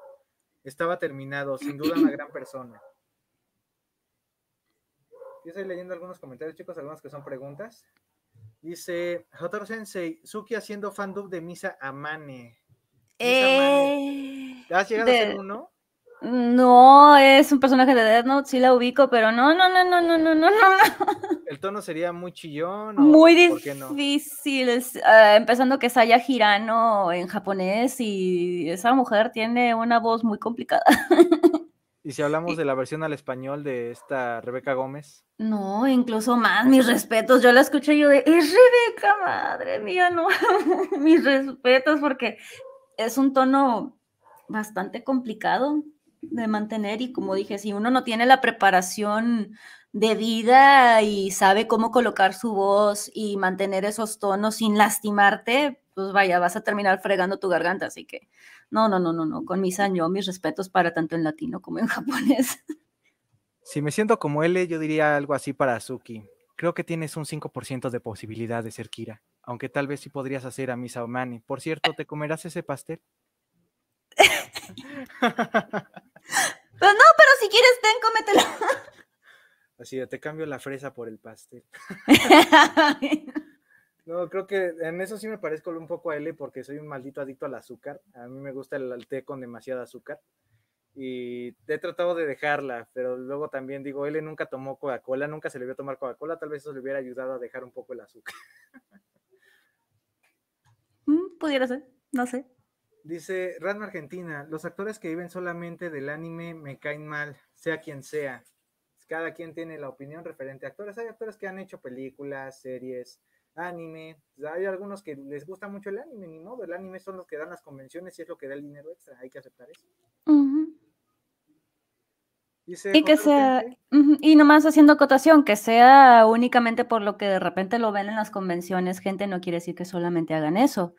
Estaba terminado. Sin duda, una gran persona. Yo estoy leyendo algunos comentarios, chicos, algunos que son preguntas. Dice Jotaro Sensei, Suki haciendo fandub de Misa Amane. eh, ¿Has llegado a ser uno? No, es un personaje de Death Note, sí la ubico, pero no, no, no, no, no, no, no, no. El tono sería muy chillón. ¿o muy difícil, no? Ah, empezando que es haya Hirano en japonés y esa mujer tiene una voz muy complicada. Y si hablamos de la versión al español de esta Rebeca Gómez. No, incluso más, mis respetos. Yo la escuché yo de, es Rebeca, madre mía, no. mis respetos porque es un tono bastante complicado de mantener y como dije, si uno no tiene la preparación de vida y sabe cómo colocar su voz y mantener esos tonos sin lastimarte, pues vaya, vas a terminar fregando tu garganta, así que no, no, no, no, no, con mis yo mis respetos para tanto en latino como en japonés. Si me siento como él yo diría algo así para Azuki. Creo que tienes un 5% de posibilidad de ser Kira, aunque tal vez sí podrías hacer a Misa Omani. Por cierto, ¿te comerás ese pastel? Pero no, pero si quieres, ten, cómetelo. Así te cambio la fresa por el pastel. no, creo que en eso sí me parezco un poco a L porque soy un maldito adicto al azúcar. A mí me gusta el, té con demasiado azúcar. Y he tratado de dejarla, pero luego también digo, L nunca tomó Coca-Cola, nunca se le vio tomar Coca-Cola, tal vez eso le hubiera ayudado a dejar un poco el azúcar. Mm, pudiera ser, no sé. Dice Radma Argentina, los actores que viven solamente del anime me caen mal, sea quien sea. Cada quien tiene la opinión referente a actores. Hay actores que han hecho películas, series, anime. Hay algunos que les gusta mucho el anime, ni modo. El anime son los que dan las convenciones y es lo que da el dinero extra. Hay que aceptar eso. y que sea, y nomás haciendo acotación, que sea únicamente por lo que de repente lo ven en las convenciones, gente no quiere decir que solamente hagan eso.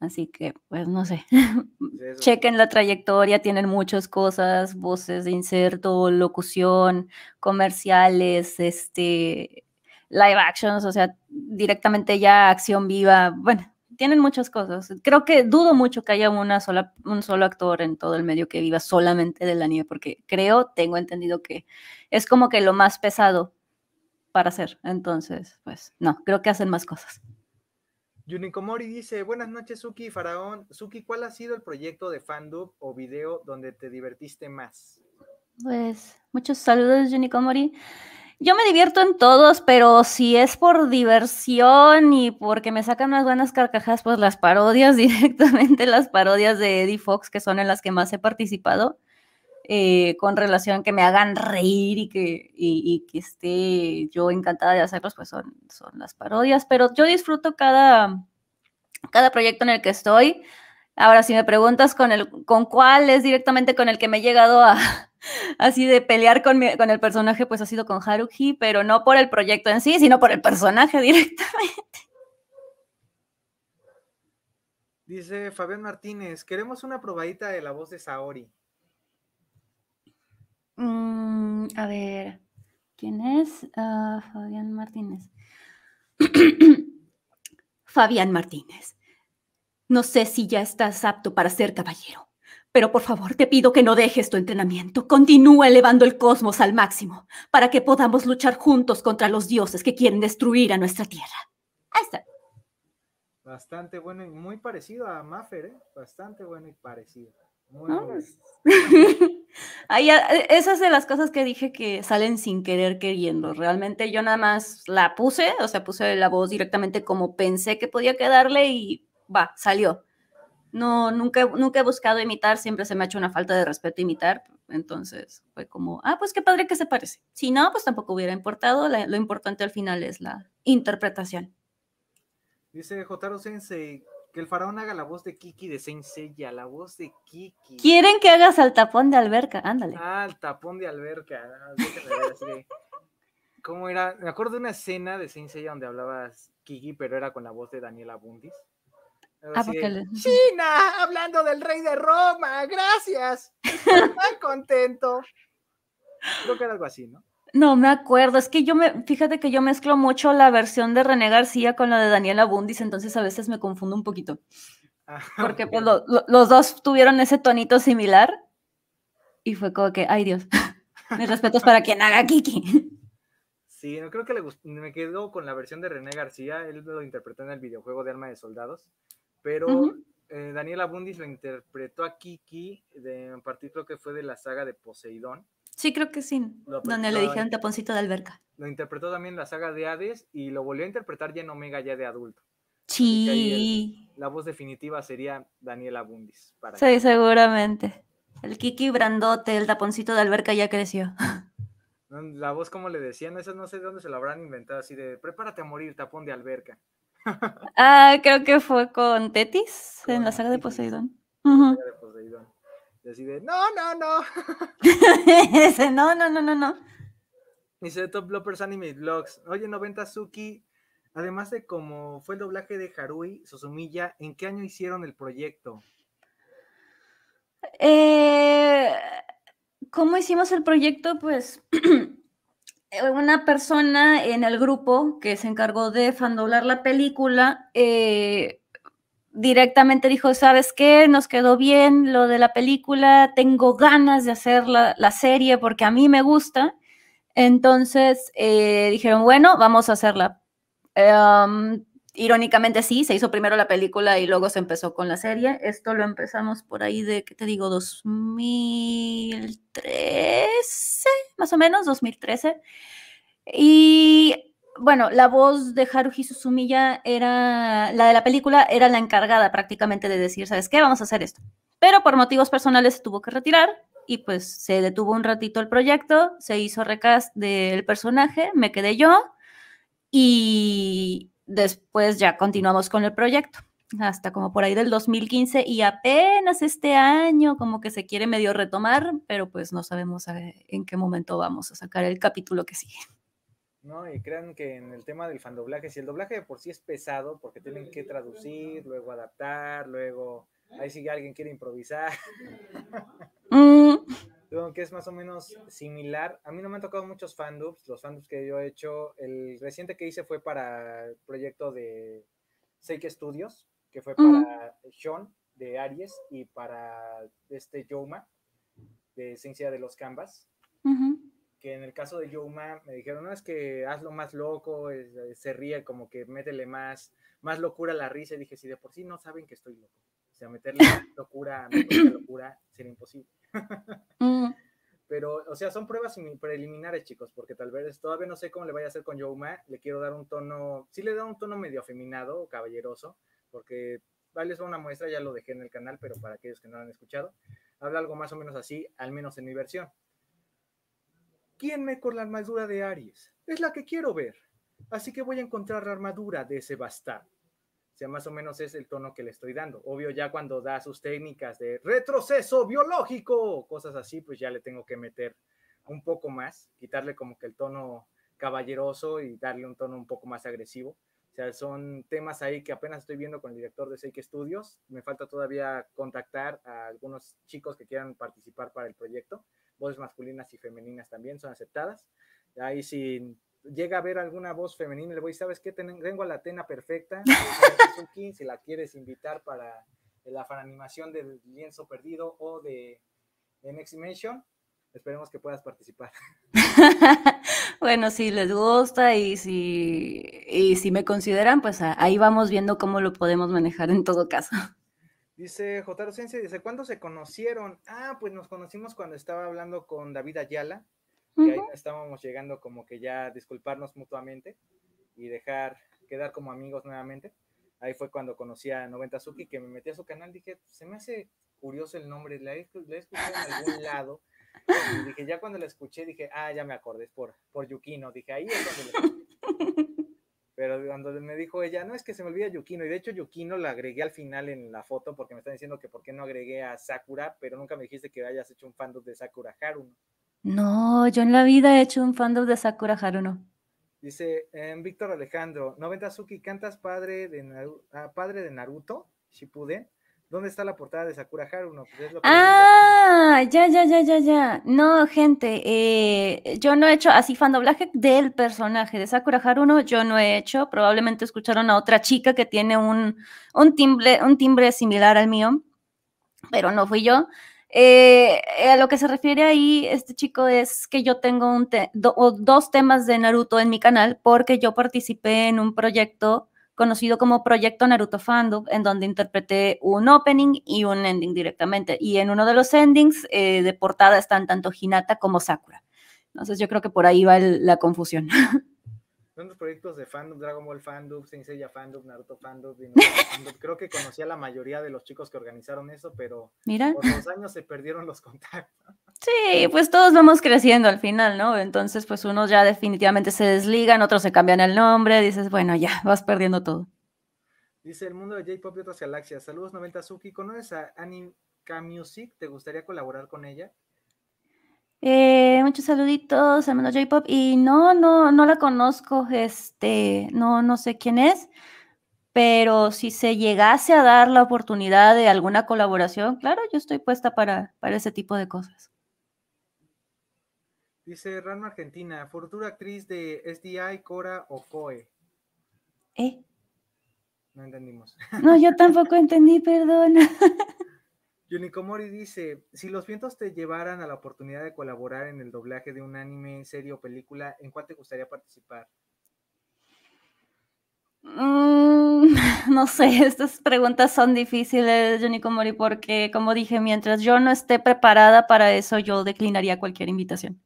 Así que, pues no sé, chequen la trayectoria, tienen muchas cosas, voces de inserto, locución, comerciales, este, live actions, o sea, directamente ya acción viva, bueno, tienen muchas cosas. Creo que dudo mucho que haya una sola, un solo actor en todo el medio que viva solamente de la nieve, porque creo, tengo entendido que es como que lo más pesado para hacer. Entonces, pues no, creo que hacen más cosas. Mori dice, buenas noches Suki Faraón. Suki, ¿cuál ha sido el proyecto de fandub o video donde te divertiste más? Pues muchos saludos Yunikomori. Yo me divierto en todos, pero si es por diversión y porque me sacan unas buenas carcajadas, pues las parodias directamente, las parodias de Eddie Fox, que son en las que más he participado. Eh, con relación que me hagan reír y que, que esté yo encantada de hacerlos, pues son, son las parodias, pero yo disfruto cada, cada proyecto en el que estoy. Ahora, si me preguntas con, el, con cuál es directamente con el que me he llegado a así de pelear con, con el personaje, pues ha sido con Haruhi, pero no por el proyecto en sí, sino por el personaje directamente. Dice Fabián Martínez, queremos una probadita de la voz de Saori. Mm, a ver, ¿quién es? Ah, Fabián Martínez. Fabián Martínez, no sé si ya estás apto para ser caballero, pero por favor te pido que no dejes tu entrenamiento. Continúa elevando el cosmos al máximo para que podamos luchar juntos contra los dioses que quieren destruir a nuestra tierra. Ahí está. Bastante bueno y muy parecido a Maffer, ¿eh? Bastante bueno y parecido. Muy ah. Ahí, e, esas de las cosas que dije que salen sin querer queriendo. Realmente yo nada más la puse, o sea, puse la voz directamente como pensé que podía quedarle y va, salió. No, nunca, nunca he buscado imitar, siempre se me ha hecho una falta de respeto imitar. Entonces fue como, ah, pues qué padre que se parece. Si no, pues tampoco hubiera importado. lo importante al final es la interpretación. Dice Jotaro Sensei, el faraón haga la voz de Kiki de Saint Seiya, la voz de Kiki. Quieren que hagas al tapón de alberca, ándale. Ah, al tapón de alberca. Ah, ¿Cómo era? Me acuerdo de una escena de Saint donde hablabas Kiki, pero era con la voz de Daniela Bundis. Ah, China, hablando del rey de Roma, gracias. Estoy contento. Creo que era algo así, ¿no? No me acuerdo, es que yo me, fíjate que yo mezclo mucho la versión de René García con la de Daniela Bundis, entonces a veces me confundo un poquito. Ah, Porque pues, los dos tuvieron ese tonito similar y fue como que, ay Dios, mis respetos para quien haga Kiki. Sí, no creo que le guste, me quedo con la versión de René García, él lo interpretó en el videojuego de Arma de Soldados, pero eh, Daniela Bundis lo interpretó a Kiki, de, un partido que fue de la saga de Poseidón Sí, creo que sí. donde le dijeron taponcito de alberca. Lo interpretó también en la saga de Hades y lo volvió a interpretar ya en Omega ya de adulto. Sí. la voz definitiva sería Daniela Bundis. sí, seguramente. El Kiki Brandote, el taponcito de alberca ya creció. La voz, como le decían, esas no sé de dónde se la habrán inventado, así de prepárate a morir, tapón de alberca. Ah, creo que fue con Tetis, en la saga de Poseidón. de Poseidón. Decide, no, no, no. Ese, no, no, no, no, no. Dice Top Bloppers Anime Vlogs. Oye, 90 Suki, además de cómo fue el doblaje de Harui, Sosumilla, ¿en qué año hicieron el proyecto? Eh, ¿Cómo hicimos el proyecto? Pues una persona en el grupo que se encargó de fandoblar la película eh, directamente dijo, ¿sabes qué? Nos quedó bien lo de la película, tengo ganas de hacer la, serie porque a mí me gusta. Entonces eh, dijeron, bueno, vamos a hacerla. Em, irónicamente sí, se hizo primero la película y luego se empezó con la serie. Esto lo empezamos por ahí de, ¿qué te digo? 2013, más o menos, 2013. Y bueno, la voz de Haruhi Suzumiya era, la de la película, era la encargada prácticamente de decir, ¿sabes qué? Vamos a hacer esto. Pero por motivos personales tuvo que retirar y pues se detuvo un ratito el proyecto, se hizo recast del personaje, me quedé yo y después ya continuamos con el proyecto hasta como por ahí del 2015 y apenas este año como que se quiere medio retomar, pero pues no sabemos eh, en qué momento vamos a sacar el capítulo que sigue. ¿no? Y crean que en el tema del fandoblaje, si el doblaje de por sí es pesado, porque tienen que traducir, luego adaptar, luego ahí si alguien quiere improvisar. Mm. que es más o menos similar. A mí no me han tocado muchos fandubs, los fandubs que yo he hecho, el reciente que hice fue para el proyecto de Seike Studios, que fue para Sean de Aries y para este Yoma de Ciencia de los Canvas que en el caso de Yoma me dijeron, no, es que hazlo más loco, eh, se ríe, como que métele más, más locura a la risa. Y dije, si de por sí no saben que estoy loco. O sea, meterle locura meterle locura sería imposible. Mm. Pero, o sea, son pruebas preliminares, chicos, porque tal vez todavía no sé cómo le vaya a hacer con Yoma. Le quiero dar un tono, si le da un tono medio afeminado o caballeroso, porque vale, es una muestra, ya lo dejé en el canal, pero para aquellos que no lo han escuchado, habla algo más o menos así, al menos en mi versión. ¿Quién me con la armadura de Aries? Es la que quiero ver. Así que voy a encontrar la armadura de ese O sea, más o menos es el tono que le estoy dando. Obvio, ya cuando da sus técnicas de retroceso biológico, cosas así, pues ya le tengo que meter un poco más, quitarle como que el tono caballeroso y darle un tono un poco más agresivo. O sea, son temas ahí que apenas estoy viendo con el director de Seike Studios. Me falta todavía contactar a algunos chicos que quieran participar para el proyecto voces masculinas y femeninas también son aceptadas. Ahí si llega a ver alguna voz femenina, le voy, ¿sabes qué? Tengo a la Atena perfecta, si la quieres invitar para la animación del lienzo perdido o de, de Next Dimension, esperemos que puedas participar. bueno, si les gusta y si, y si me consideran, pues ahí vamos viendo cómo lo podemos manejar en todo caso. Dice Jotaro Sensei, dice, ¿cuándo se conocieron? Ah, pues nos conocimos cuando estaba hablando con David Ayala, y ahí estábamos llegando como que ya a disculparnos mutuamente y dejar, quedar como amigos nuevamente. Ahí fue cuando conocí a Noventa Suki, que me metí a su canal, dije, se me hace curioso el nombre, la he, escuchado en algún lado. Y dije, ya cuando la escuché, dije, ah, ya me acordé, por, por Yukino, dije, ahí es donde escuché. Pero cuando me dijo ella, no es que se me olvida Yukino, y de hecho Yukino la agregué al final en la foto porque me están diciendo que por qué no agregué a Sakura, pero nunca me dijiste que hayas hecho un fandom de Sakura Haruno. No, yo en la vida he hecho un fandom de Sakura Haruno. Dice em, Víctor Alejandro, ¿no Suki cantas padre de, ah, padre de Naruto, pude ¿Dónde está la portada de Sakura Haru? Pues, ah, ya, ya, ya, ya, ya. No, gente, eh, yo no he hecho así fandoblaje del personaje de Sakura Haru, yo no he hecho. Probablemente escucharon a otra chica que tiene un, timbre, un timbre similar al mío, pero no fui yo. Eh, a lo que se refiere ahí, este chico, es que yo tengo un dos temas de Naruto en mi canal porque yo participé en un proyecto conocido como Proyecto Naruto Fandom, en donde interpreté un opening y un ending directamente. Y en uno de los endings eh, de portada están tanto Hinata como Sakura. Entonces yo creo que por ahí va la confusión. Son los proyectos de fandom, Dragon Ball fandom, Senseiya fandom, Naruto fandom, Creo que conocía a la mayoría de los chicos que organizaron eso, pero ¿Mira? por los años se perdieron los contactos. Sí, pues todos vamos creciendo al final, ¿no? Entonces, pues unos ya definitivamente se desligan, otros se cambian el nombre, dices, bueno, ya, vas perdiendo todo. Dice, el mundo de J-Pop y otras galaxias. Saludos, 90 Suki. ¿Conoces a Anika Music? ¿Te gustaría colaborar con ella? Eh, muchos saluditos, hermano J-Pop. Y no, no, no la conozco, este, no, no sé quién es, pero si se llegase a dar la oportunidad de alguna colaboración, claro, yo estoy puesta para, para ese tipo de cosas. Dice Ranma Argentina, futura actriz de SDI, Cora o Coe. ¿Eh? No entendimos. No, yo tampoco entendí, perdona. mori dice, si los vientos te llevaran a la oportunidad de colaborar en el doblaje de un anime, serie o película, ¿en cuál te gustaría participar? Mm, no sé, estas preguntas son difíciles, mori porque como dije, mientras yo no esté preparada para eso, yo declinaría cualquier invitación.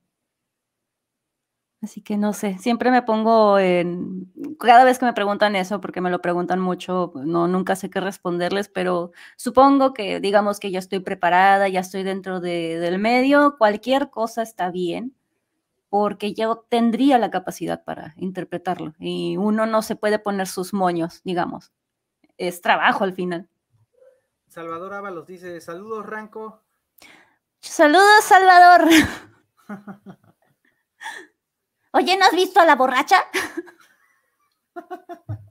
Así que no sé, siempre me pongo en, cada vez que me preguntan eso, porque me lo preguntan mucho, no, nunca sé qué responderles, pero supongo que digamos que ya estoy preparada, ya estoy dentro del medio, cualquier cosa está bien, porque yo tendría la capacidad para interpretarlo y uno no se puede poner sus moños, digamos. Es trabajo al final. Salvador Ábalos dice, saludos Ranco. Saludos Salvador. Oye, ¿no has visto a la borracha?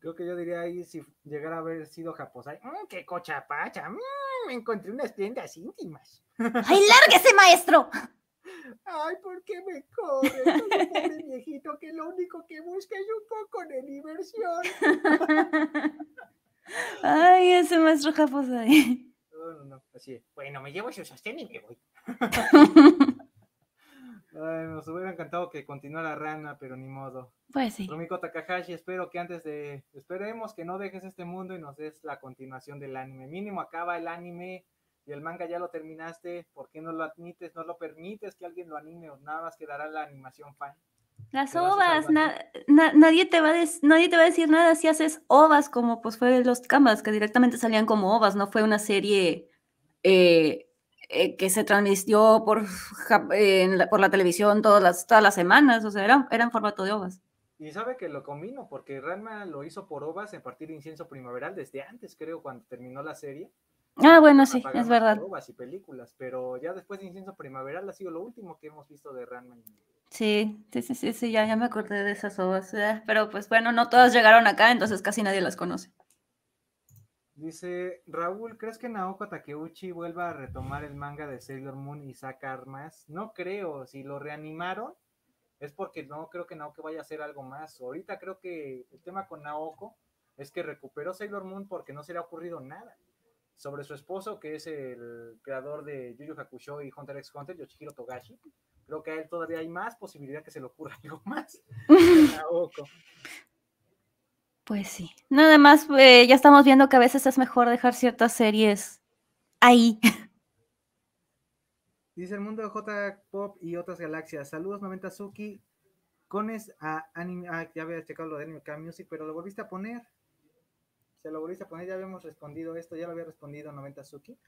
Creo que yo diría ahí si llegara a haber sido Japosai. Mm, ¡Qué cochapacha! Mm, me encontré unas tiendas íntimas. ¡Ay, lárguese, maestro! Ay, ¿por qué me corre? Soy pobre viejito que lo único que busca es un poco de diversión. Ay, ese maestro Japosai. Bueno, me llevo su sostén y me voy. Ay, nos hubiera encantado que continuara Rana, pero ni modo. Pues sí. Rumiko Takahashi, espero que antes de. Esperemos que no dejes este mundo y nos des la continuación del anime. Mínimo acaba el anime y el manga ya lo terminaste. ¿Por qué no lo admites? ¿No lo permites que alguien lo anime o nada más quedará la animación fan? Las ovas, nadie, te va a nadie te va a decir nada si haces ovas como pues fue los Camas, que directamente salían como ovas, no fue una serie eh, eh, que se transmitió por, eh, la, por la televisión todas las, todas las semanas, o sea, era, en formato de ovas. Y sabe que lo combino, porque Ranma lo hizo por ovas en partir de Incienso Primaveral desde antes, creo, cuando terminó la serie. Ah, bueno, sí, es verdad. Ovas y películas, pero ya después de Incienso Primaveral ha sido lo último que hemos visto de Ranma. Sí, sí, sí, sí, ya, ya me acordé de esas ovas, eh, pero pues bueno, no todas llegaron acá, entonces casi nadie las conoce. Dice Raúl, ¿crees que Naoko Takeuchi vuelva a retomar el manga de Sailor Moon y sacar más? No creo, si lo reanimaron es porque no creo que Naoko vaya a hacer algo más. Ahorita creo que el tema con Naoko es que recuperó Sailor Moon porque no se le ha ocurrido nada sobre su esposo, que es el creador de Yu Yu Hakusho y Hunter x Hunter, Yoshihiro Togashi. Creo que a él todavía hay más posibilidad que se le ocurra algo más. Naoko. Pues sí. Nada más, eh, ya estamos viendo que a veces es mejor dejar ciertas series ahí. Dice el mundo de J-Pop y otras galaxias. Saludos, 90 Suki. Cones a anime. Ah, ya había checado lo de Anime Music, pero lo volviste a poner. Se lo volviste a poner, ya habíamos respondido esto, ya lo había respondido 90 Suki.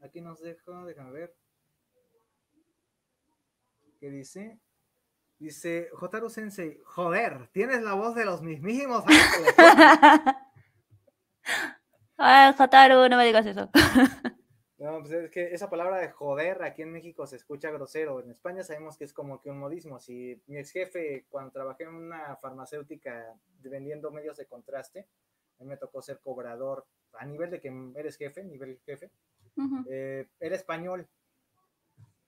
Aquí nos dejo, déjame ver. ¿Qué dice? Dice Jotaro Sensei, joder, tienes la voz de los mismísimos ángeles. ¿eh?". Jotaro, no me digas eso. no, pues es que esa palabra de joder aquí en México se escucha grosero. En España sabemos que es como que un modismo. Si mi ex jefe, cuando trabajé en una farmacéutica vendiendo medios de contraste, a mí me tocó ser cobrador a nivel de que eres jefe, nivel jefe, eh, era español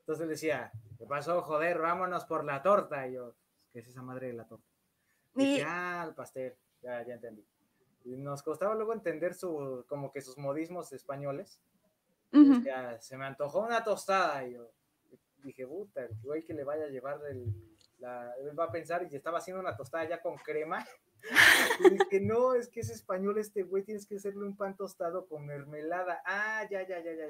entonces le decía, ¿qué pasó? Joder, vámonos por la torta. Y yo, ¿qué es esa madre de la torta? Y ah, el pastel, ya, ya entendí. Y nos costaba luego entender su, como que sus modismos españoles. se me antojó una tostada. Y yo dije, puta, el güey que le vaya a llevar el, la, él va a pensar y estaba haciendo una tostada ya con crema. y dije, que no, es que es español este güey, tienes que hacerle un pan tostado con mermelada. Ah, ya, ya, ya. ya.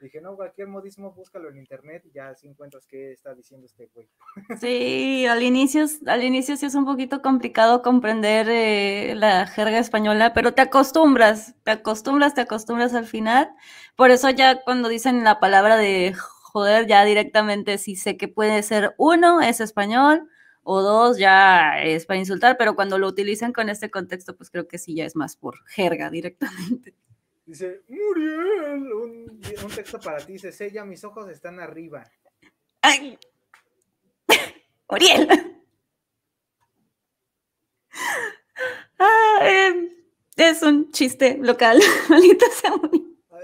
Dije, no, cualquier modismo, búscalo en internet y ya si encuentras qué está diciendo este güey. Sí, al inicio, al inicio sí es un poquito complicado comprender eh, la jerga española, pero te acostumbras, te acostumbras, te acostumbras al final. Por eso ya cuando dicen la palabra de joder, ya directamente sí sé que puede ser uno, es español, o dos, ya es para insultar, pero cuando lo utilizan con este contexto, pues creo que sí ya es más por jerga directamente. Dice, Muriel, un, texto para ti, dice, Sella, mis ojos están arriba. Ay. Muriel. Ah, em, es un chiste local, maldita Sauri. Ah,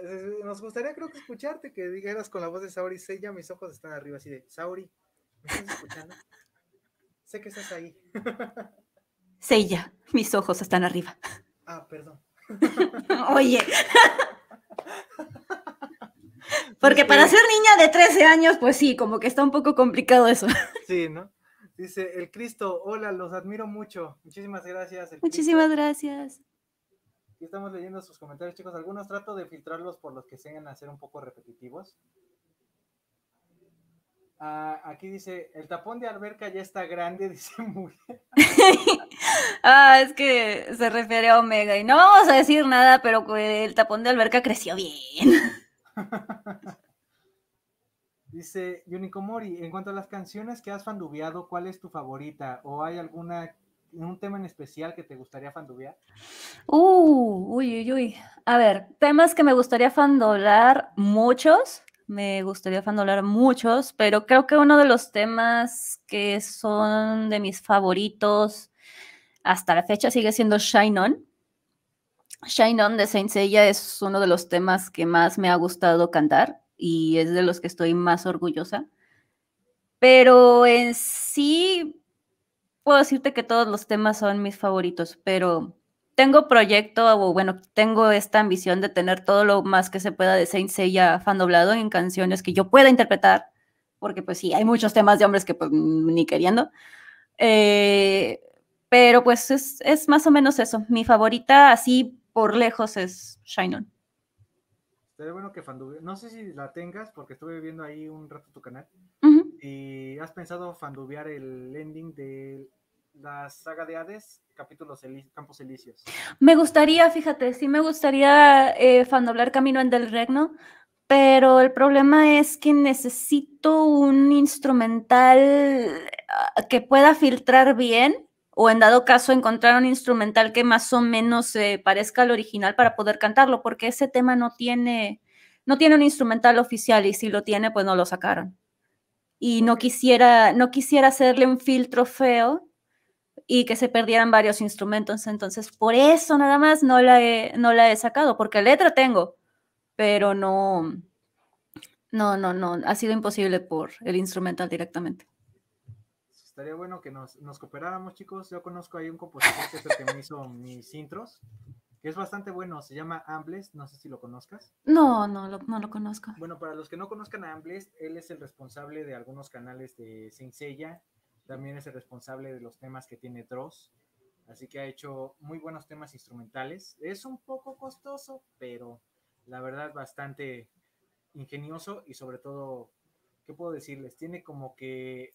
nos gustaría, creo que escucharte, que dijeras con la voz de Sauri Sella, mis ojos están arriba, así de, Sauri ¿me estás escuchando? sé que estás ahí. Sella, mis ojos están arriba. Ah, perdón. Oye. Porque para ser niña de 13 años, pues sí, como que está un poco complicado eso. Sí, ¿no? Dice el Cristo, hola, los admiro mucho. Muchísimas gracias. Muchísimas gracias. Aquí estamos leyendo sus comentarios, chicos. Algunos trato de filtrarlos por los que sean a ser un poco repetitivos aquí dice, el tapón de alberca ya está grande, dice mujer. ah, es que se refiere a Omega. Y no vamos a decir nada, pero el tapón de alberca creció bien. dice Yonikomori, en cuanto a las canciones que has fandubiado, ¿cuál es tu favorita? ¿O hay alguna, un tema en especial que te gustaría fandubiar? Uh, uy, uy, uy. A ver, temas que me gustaría fandolar muchos me gustaría fandolar muchos, pero creo que uno de los temas que son de mis favoritos hasta la fecha sigue siendo Shine On. Shine On de Saint Seiya es uno de los temas que más me ha gustado cantar y es de los que estoy más orgullosa. Pero en sí, puedo decirte que todos los temas son mis favoritos, pero tengo proyecto, o bueno, tengo esta ambición de tener todo lo más que se pueda de Saint Seiya fan doblado en canciones que yo pueda interpretar, porque pues sí, hay muchos temas de hombres que pues, ni queriendo. Eh, pero pues es, más o menos eso. Mi favorita, así por lejos, es Shinon. Pero bueno que fandub... No sé si la tengas, porque estuve viendo ahí un rato tu canal. ¿Y has pensado fandubear el ending del la saga de Hades, capítulos Campos Elíseos. Me gustaría, fíjate, sí me gustaría eh, fandoblar Camino en del Regno, pero el problema es que necesito un instrumental ah, que pueda filtrar bien o en dado caso encontrar un instrumental que más o menos se parezca al original para poder cantarlo, porque ese tema no tiene, no tiene un instrumental oficial y si lo tiene, pues no lo sacaron. Y no quisiera, no quisiera hacerle un filtro feo y que se perdieran varios instrumentos. Entonces, por eso nada más no la he, no la he sacado, porque letra tengo, pero no, no, no, no, ha sido imposible por el instrumental directamente. Estaría bueno que nos, cooperáramos, chicos. Yo conozco ahí un compositor que es el que me hizo mis intros, que es bastante bueno, se llama Ambles, no sé si lo conozcas. No, no, lo, no lo conozco. Bueno, para los que no conozcan a Ambles, él es el responsable de algunos canales de Cincella también es el responsable de los temas que tiene Dross, así que ha hecho muy buenos temas instrumentales. Es un poco costoso, pero la verdad bastante ingenioso y sobre todo, ¿qué puedo decirles? Tiene como que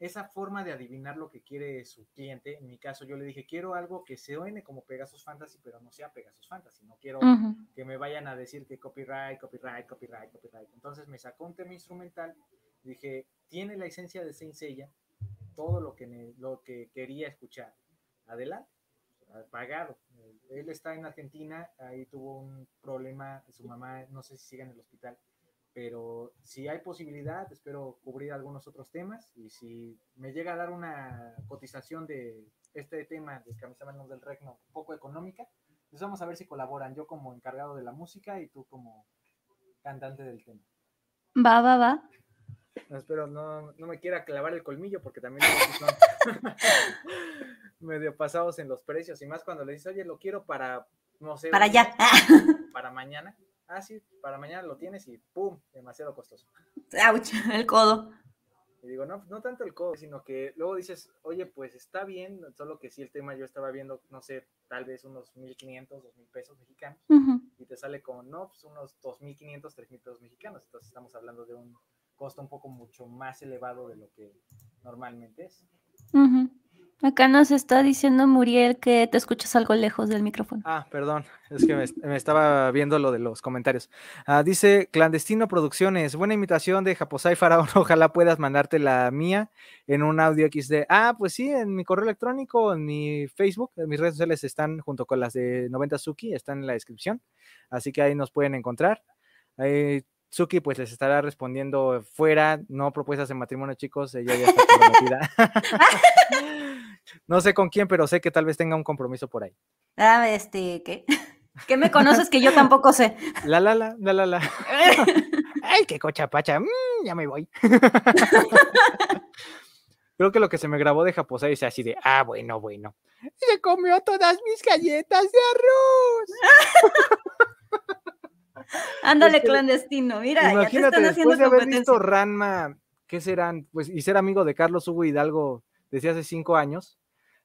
esa forma de adivinar lo que quiere su cliente. En mi caso, yo le dije, quiero algo que se oene como Pegasus Fantasy, pero no sea Pegasus Fantasy. No quiero que me vayan a decir que copyright, copyright, copyright, copyright. Entonces me sacó un tema instrumental. Dije, tiene la esencia de Saint Seiya, todo lo que, lo que quería escuchar. Adelante, pagado. Él está en Argentina, ahí tuvo un problema, su mamá no sé si sigue en el hospital, pero si hay posibilidad, espero cubrir algunos otros temas y si me llega a dar una cotización de este tema de Camisa Manos del Reino poco económica, entonces pues vamos a ver si colaboran, yo como encargado de la música y tú como cantante del tema. Va, va, va. No, espero no, me quiera clavar el colmillo porque también medio pasados en los precios y más cuando le dices, oye, lo quiero para, no sé. Para ya. para mañana. Ah, sí, para mañana lo tienes y ¡pum! Demasiado costoso. El codo. Y digo, no, no tanto el codo, sino que luego dices, oye, pues está bien, solo que si el tema yo estaba viendo, no sé, tal vez unos 1.500, 2.000 pesos mexicanos, y te sale como, no, pues unos 2.500, 3.000 pesos mexicanos, entonces estamos hablando de un costa un poco mucho más elevado de lo que normalmente es. Acá nos está diciendo Muriel que te escuchas algo lejos del micrófono. Ah, perdón, es que me, estaba viendo lo de los comentarios. Ah, dice Clandestino Producciones, buena imitación de Japosai Faraón, ojalá puedas mandarte la mía en un audio XD. Ah, pues sí, en mi correo electrónico, en mi Facebook, en mis redes sociales están junto con las de 90 Suki, están en la descripción, así que ahí nos pueden encontrar. Ahí Suki pues les estará respondiendo fuera, no propuestas de matrimonio, chicos, ella ya está comprometida. no sé con quién, pero sé que tal vez tenga un compromiso por ahí. Ah, este, ¿qué? ¿Qué me conoces que yo tampoco sé? La la la, la la Ay, qué cochapacha, mm, ya me voy. Creo que lo que se me grabó de se es así de, ah, bueno, bueno. Se comió todas mis galletas de arroz. Ándale, este, clandestino, mira. Imagínate, después de haber visto Ranma, ¿qué serán? Pues, y ser amigo de Carlos Hugo Hidalgo desde hace cinco años,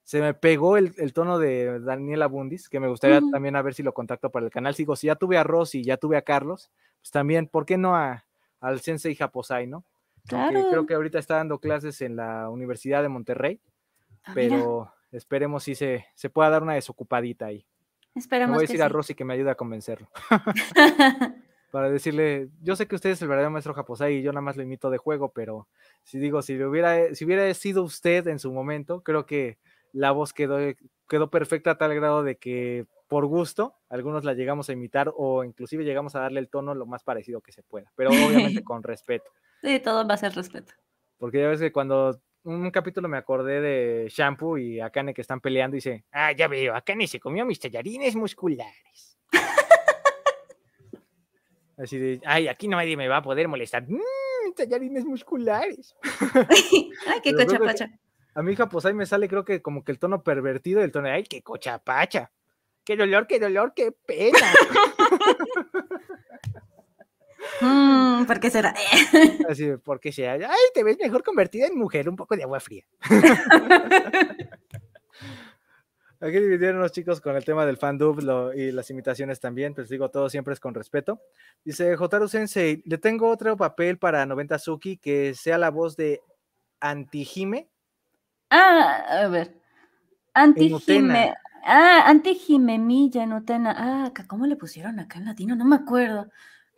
se me pegó el, tono de Daniela Bundis, que me gustaría también a ver si lo contacto para el canal. Sigo, si ya tuve a Rosy, ya tuve a Carlos, pues también, ¿por qué no a, al Sensei Japosai, no? creo que ahorita está dando clases en la Universidad de Monterrey, ah, pero esperemos si se, se pueda dar una desocupadita ahí. Esperamos. voy a decir a Rosy que me ayude a convencerlo. Para decirle, yo sé que usted es el verdadero maestro Japosai y yo nada más lo imito de juego, pero si digo, si hubiera, si hubiera sido usted en su momento, creo que la voz quedó, quedó perfecta a tal grado de que por gusto, algunos la llegamos a imitar o inclusive llegamos a darle el tono lo más parecido que se pueda, pero obviamente con respeto. Sí, todo va a ser respeto. Porque ya ves que cuando un capítulo me acordé de Shampoo y Akane que están peleando y dice, ah, ya veo, Akane se comió mis tallarines musculares. Así de, ay, aquí nadie me va a poder molestar. Mmm, tallarines musculares. ay, qué cochapacha. A mi hija, pues ahí me sale, creo que como que el tono pervertido del tono de, ay, qué cochapacha. Qué dolor, qué dolor, qué pena. Mm, ¿Por qué será? Así, ¿por qué Ay, te ves mejor convertida en mujer, un poco de agua fría. Aquí dividieron los chicos con el tema del fan lo, y las imitaciones también, pues digo, todo siempre es con respeto. Dice Jotaro Sensei, le tengo otro papel para 90 Suki que sea la voz de Antihime. Ah, a ver. Antihime. Ah, Antihime Milla en Ah, ¿cómo le pusieron acá en latino? No me acuerdo.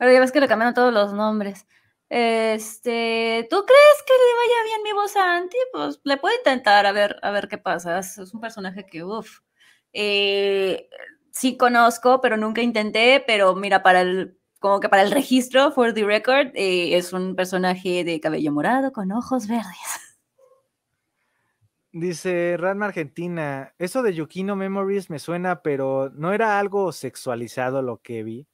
Pero ya ves que le cambiaron todos los nombres. Este, ¿tú crees que le vaya bien mi voz a Anti? Pues le puedo intentar a ver, a ver qué pasa. Es, un personaje que, uff. Eh, sí conozco, pero nunca intenté, pero mira, para el, como que para el registro, for the record, eh, es un personaje de cabello morado con ojos verdes. Dice Ranma Argentina, eso de Yukino Memories me suena, pero no era algo sexualizado lo que vi.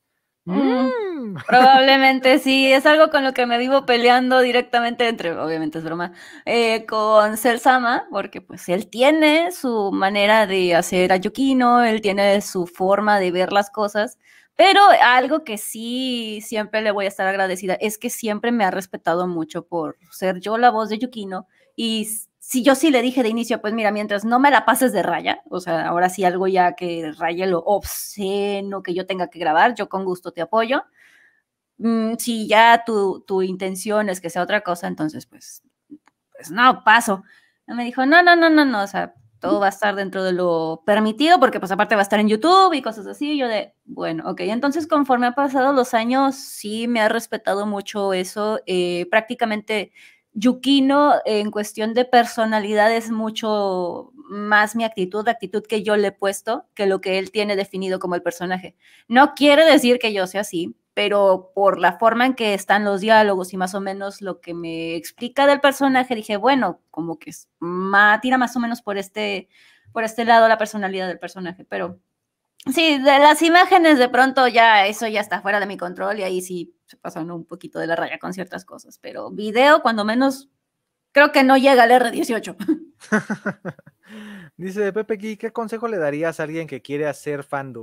Mm. Mm. Probablemente sí, es algo con lo que me vivo peleando directamente entre, obviamente es broma, eh, con Selsama, porque pues él tiene su manera de hacer a Yukino, él tiene su forma de ver las cosas, pero algo que sí siempre le voy a estar agradecida es que siempre me ha respetado mucho por ser yo la voz de Yukino y si yo sí le dije de inicio, pues mira, mientras no me la pases de raya, o sea, ahora sí algo ya que raye lo obsceno que yo tenga que grabar, yo con gusto te apoyo. Mm, si ya tu, tu, intención es que sea otra cosa, entonces pues, pues no, paso. me dijo, no, no, no, no, no, o sea, todo va a estar dentro de lo permitido, porque pues aparte va a estar en YouTube y cosas así. Yo de, bueno, ok, entonces conforme han pasado los años, sí me ha respetado mucho eso. Eh, prácticamente Yukino en cuestión de personalidad es mucho más mi actitud, la actitud que yo le he puesto, que lo que él tiene definido como el personaje. No quiere decir que yo sea así, pero por la forma en que están los diálogos y más o menos lo que me explica del personaje, dije, bueno, como que es, tira más o menos por este, por este lado la personalidad del personaje, pero sí, de las imágenes de pronto ya eso ya está fuera de mi control y ahí sí se pasan un poquito de la raya con ciertas cosas, pero video cuando menos creo que no llega al R18. Dice Pepe ¿qué consejo le darías a alguien que quiere hacer fan de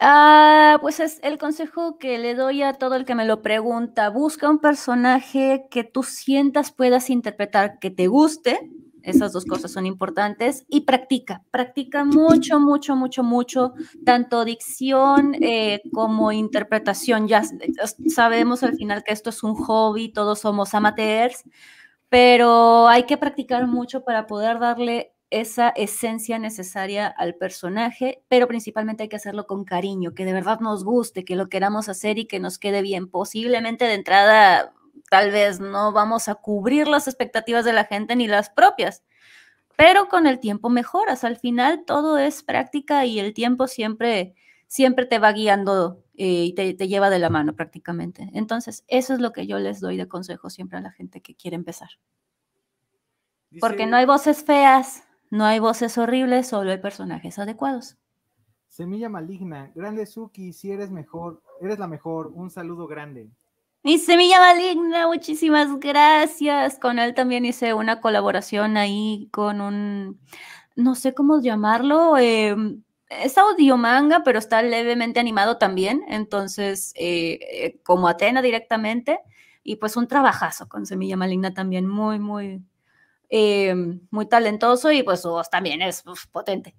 ah, pues es el consejo que le doy a todo el que me lo pregunta. Busca un personaje que tú sientas puedas interpretar, que te guste, esas dos cosas son importantes. Y practica, practica mucho, mucho, mucho, mucho, tanto dicción eh, como interpretación. Ya eh, sabemos al final que esto es un hobby, todos somos amateurs, pero hay que practicar mucho para poder darle esa esencia necesaria al personaje, pero principalmente hay que hacerlo con cariño, que de verdad nos guste, que lo queramos hacer y que nos quede bien. Posiblemente de entrada tal vez no vamos a cubrir las expectativas de la gente ni las propias, pero con el tiempo mejoras. Al final todo es práctica y el tiempo siempre, siempre te va guiando eh, y te, lleva de la mano prácticamente. Entonces, eso es lo que yo les doy de consejo siempre a la gente que quiere empezar. Porque no hay voces feas, no hay voces horribles, solo hay personajes adecuados. Semilla maligna, grande Suki, si eres mejor, eres la mejor, un saludo grande. Y semilla maligna, muchísimas gracias. Con él también hice una colaboración ahí con un, no sé cómo llamarlo, em, es audio manga, pero está levemente animado también, entonces, eh, eh, como Atena directamente, y pues un trabajazo con Semilla Maligna también, muy, muy, em, muy talentoso y pues su voz también es potente.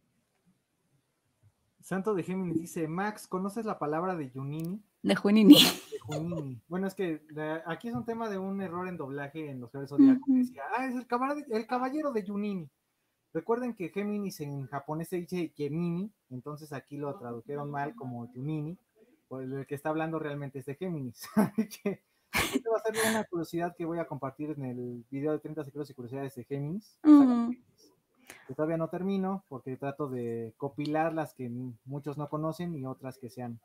Santo de Géminis dice, Max, ¿conoces la palabra de Yunini? De Junini Bueno, es que aquí es un tema de un error en doblaje en los Caballeros Zodiaco. Decía, ah, es el caballero, de, el caballero de Recuerden que Géminis en japonés se dice Gemini, entonces aquí lo tradujeron mal como Junini el que está hablando realmente es de Géminis. esto va a ser una curiosidad que voy a compartir en el video de 30 secretos y curiosidades de Géminis. Que todavía no termino porque trato de copilar las que muchos no conocen y otras que sean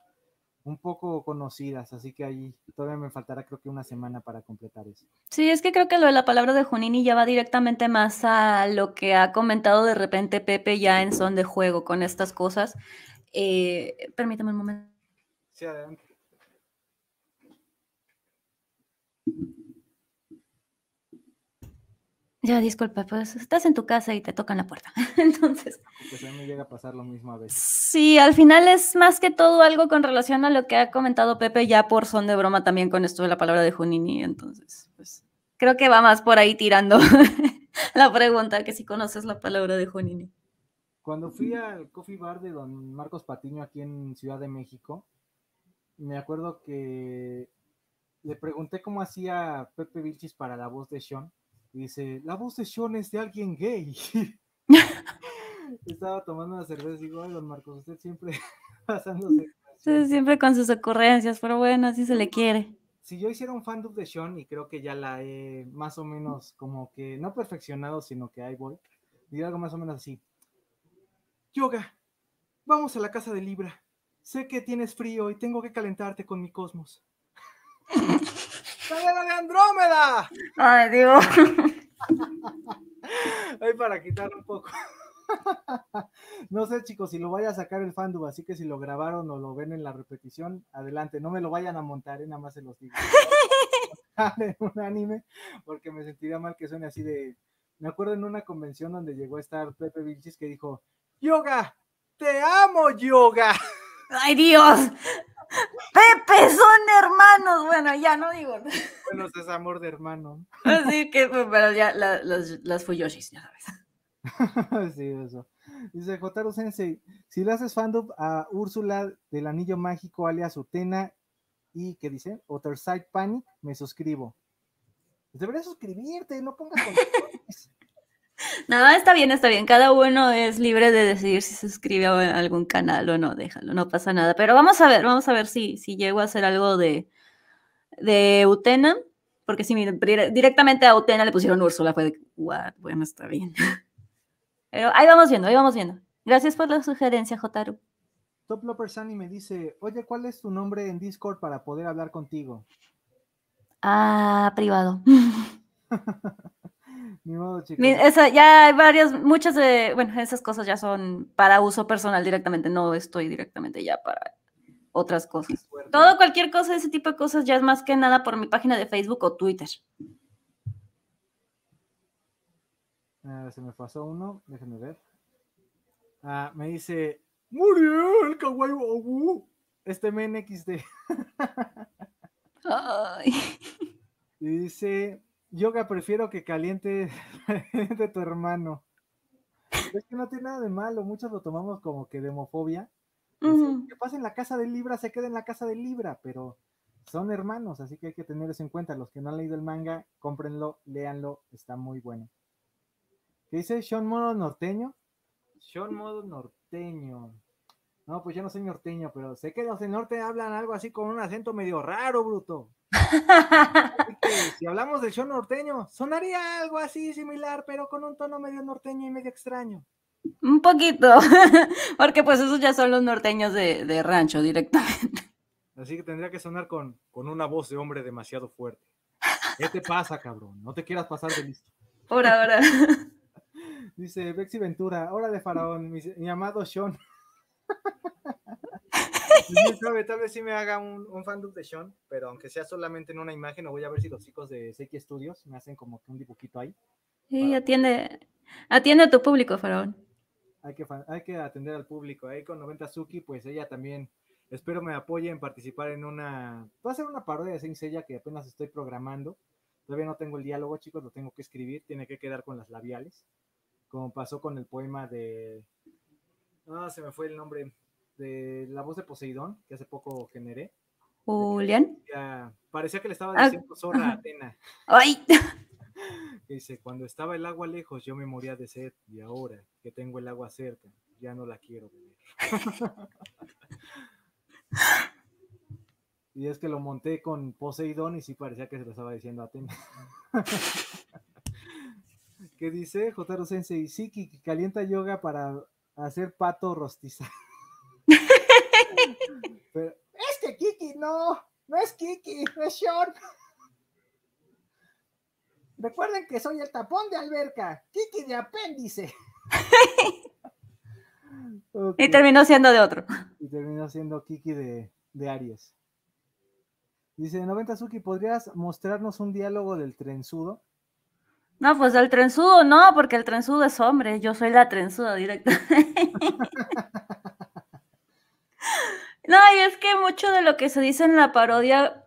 un poco conocidas, así que ahí todavía me faltará creo que una semana para completar eso. Sí, es que creo que lo de la palabra de Junini ya va directamente más a lo que ha comentado de repente Pepe ya en son de juego con estas cosas. Eh, permítame un momento. Sí, adelante. Ya, disculpa, pues estás en tu casa y te tocan la puerta. Entonces. Pues a mí me llega a pasar lo mismo a veces. Sí, al final es más que todo algo con relación a lo que ha comentado Pepe, ya por son de broma también con esto de la palabra de Junini. Entonces, pues creo que va más por ahí tirando la pregunta, que si conoces la palabra de Junini. Cuando fui al coffee bar de don Marcos Patiño aquí en Ciudad de México, me acuerdo que le pregunté cómo hacía Pepe Vilchis para la voz de Sean dice, la voz de Sean es de alguien gay. Estaba tomando una cerveza y digo, ay, don Marcos, usted siempre pasándose. Siempre con sus ocurrencias, pero bueno, así se le quiere. Si yo hiciera un fan-dub de Sean, y creo que ya la he más o menos como que, no perfeccionado, sino que hay voy, diría algo más o menos así. Yoga, vamos a la casa de Libra. Sé que tienes frío y tengo que calentarte con mi cosmos la de Andrómeda! Ay, Dios. Ay, para quitar un poco. No sé, chicos, si lo vaya a sacar el fandub, así que si lo grabaron o lo ven en la repetición, adelante, no me lo vayan a montar, eh, nada más se los digo. en un anime, porque me sentiría mal que suene así de. Me acuerdo en una convención donde llegó a estar Pepe Vinci que dijo: ¡Yoga! ¡Te amo, Yoga! ¡Ay, Dios! Pepe, son hermanos. Bueno, ya no digo. Bueno, es amor de hermano. Así que, pero ya las, las Fuyoshis, ya sabes. sí, eso. Dice Jotaro Sensei, si le haces fandom a Úrsula del Anillo Mágico alias Utena y que dice Other Side Panic, me suscribo. Deberías suscribirte, no pongas Nada, está bien, está bien. Cada uno es libre de decidir si se suscribe a algún canal o no, déjalo, no pasa nada. Pero vamos a ver, vamos a ver si, si llego a hacer algo de, de Utena, porque si directamente a Utena le pusieron Úrsula, fue de, bueno, está bien. Pero ahí vamos viendo, ahí vamos viendo. Gracias por la sugerencia, Jotaro. Top Sunny me dice, oye, ¿cuál es tu nombre en Discord para poder hablar contigo? Ah, privado. Ni modo, chicos. Esa, ya hay varias, muchas de, bueno, esas cosas ya son para uso personal directamente, no estoy directamente ya para otras cosas. Todo, cualquier cosa, ese tipo de cosas ya es más que nada por mi página de Facebook o Twitter. Ah, se me pasó uno, déjenme ver. Ah, me dice, murió el kawaii Este MNXD. Y dice, Yoga, prefiero que caliente de tu hermano. Es que no tiene nada de malo, muchos lo tomamos como que demofobia Que pase en la casa de Libra, se queda en la casa de Libra, pero son hermanos, así que hay que tener eso en cuenta. Los que no han leído el manga, cómprenlo, léanlo, está muy bueno. ¿Qué dice Sean Modo Norteño? Sean Modo Norteño. No, pues yo no soy norteño, pero sé que los de norte hablan algo así con un acento medio raro, bruto. si hablamos del show norteño, sonaría algo así similar, pero con un tono medio norteño y medio extraño. Un poquito, porque pues esos ya son los norteños de, rancho directamente. Así que tendría que sonar con, con, una voz de hombre demasiado fuerte. ¿Qué te pasa, cabrón? No te quieras pasar de listo. Ahora, ahora. Dice Bexy Ventura, hora de faraón, mi, mi amado Sean. Tal vez sí me haga un, un fandom de Sean, pero aunque sea solamente en una imagen, o voy a ver si los chicos de Seki Studios me hacen como que un dibujito ahí. Sí, atiende, atiende a tu público, Faraón. Hay que, hay que atender al público. Ahí con 90 Suki, pues ella también espero me apoye en participar en una, va a ser una parodia de Saint que apenas estoy programando, todavía no tengo el diálogo chicos, lo tengo que escribir, tiene que quedar con las labiales, como pasó con el poema de, ah, se me fue el nombre, de la voz de Poseidón, que hace poco generé. Julián. Parecía que le estaba ah, diciendo zorra a Atena. Ay. Dice, cuando estaba el agua lejos, yo me moría de sed, y ahora que tengo el agua cerca, ya no la quiero vivir. y es que lo monté con Poseidón y sí parecía que se lo estaba diciendo a Atena. ¿Qué dice Jotaro Sensei? Siki, que calienta yoga para hacer pato rostizado. Kiki, no, no es Kiki, no es Short. Recuerden que soy el tapón de alberca, Kiki de apéndice. Y terminó siendo de otro. Y terminó siendo Kiki de, Aries. Dice, 90 Suki, ¿podrías mostrarnos un diálogo del trenzudo? No, pues del trenzudo no, porque el trenzudo es hombre, yo soy la trenzuda directa. No, y es que mucho de lo que se dice en la parodia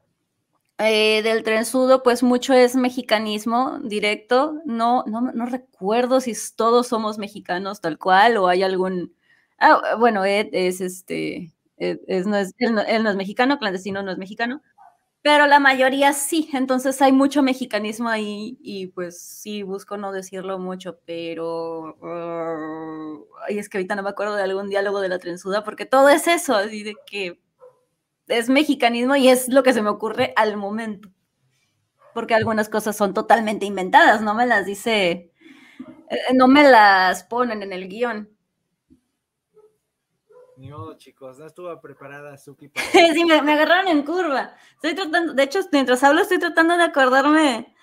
eh, del trenzudo, pues mucho es mexicanismo directo. No, no, no recuerdo si todos somos mexicanos tal cual o hay algún. Ah, bueno, es este. es, no es, no, él no es mexicano, clandestino no es mexicano pero la mayoría sí, entonces hay mucho mexicanismo ahí y pues sí, busco no decirlo mucho, pero... Uh, ay, es que ahorita no me acuerdo de algún diálogo de la trenzuda, porque todo es eso, así de que es mexicanismo y es lo que se me ocurre al momento, porque algunas cosas son totalmente inventadas, no me las dice, eh, no me las ponen en el guión no chicos, no estuvo preparada Suki sí, me, agarraron en curva. Estoy tratando, de hecho, mientras hablo estoy tratando de acordarme,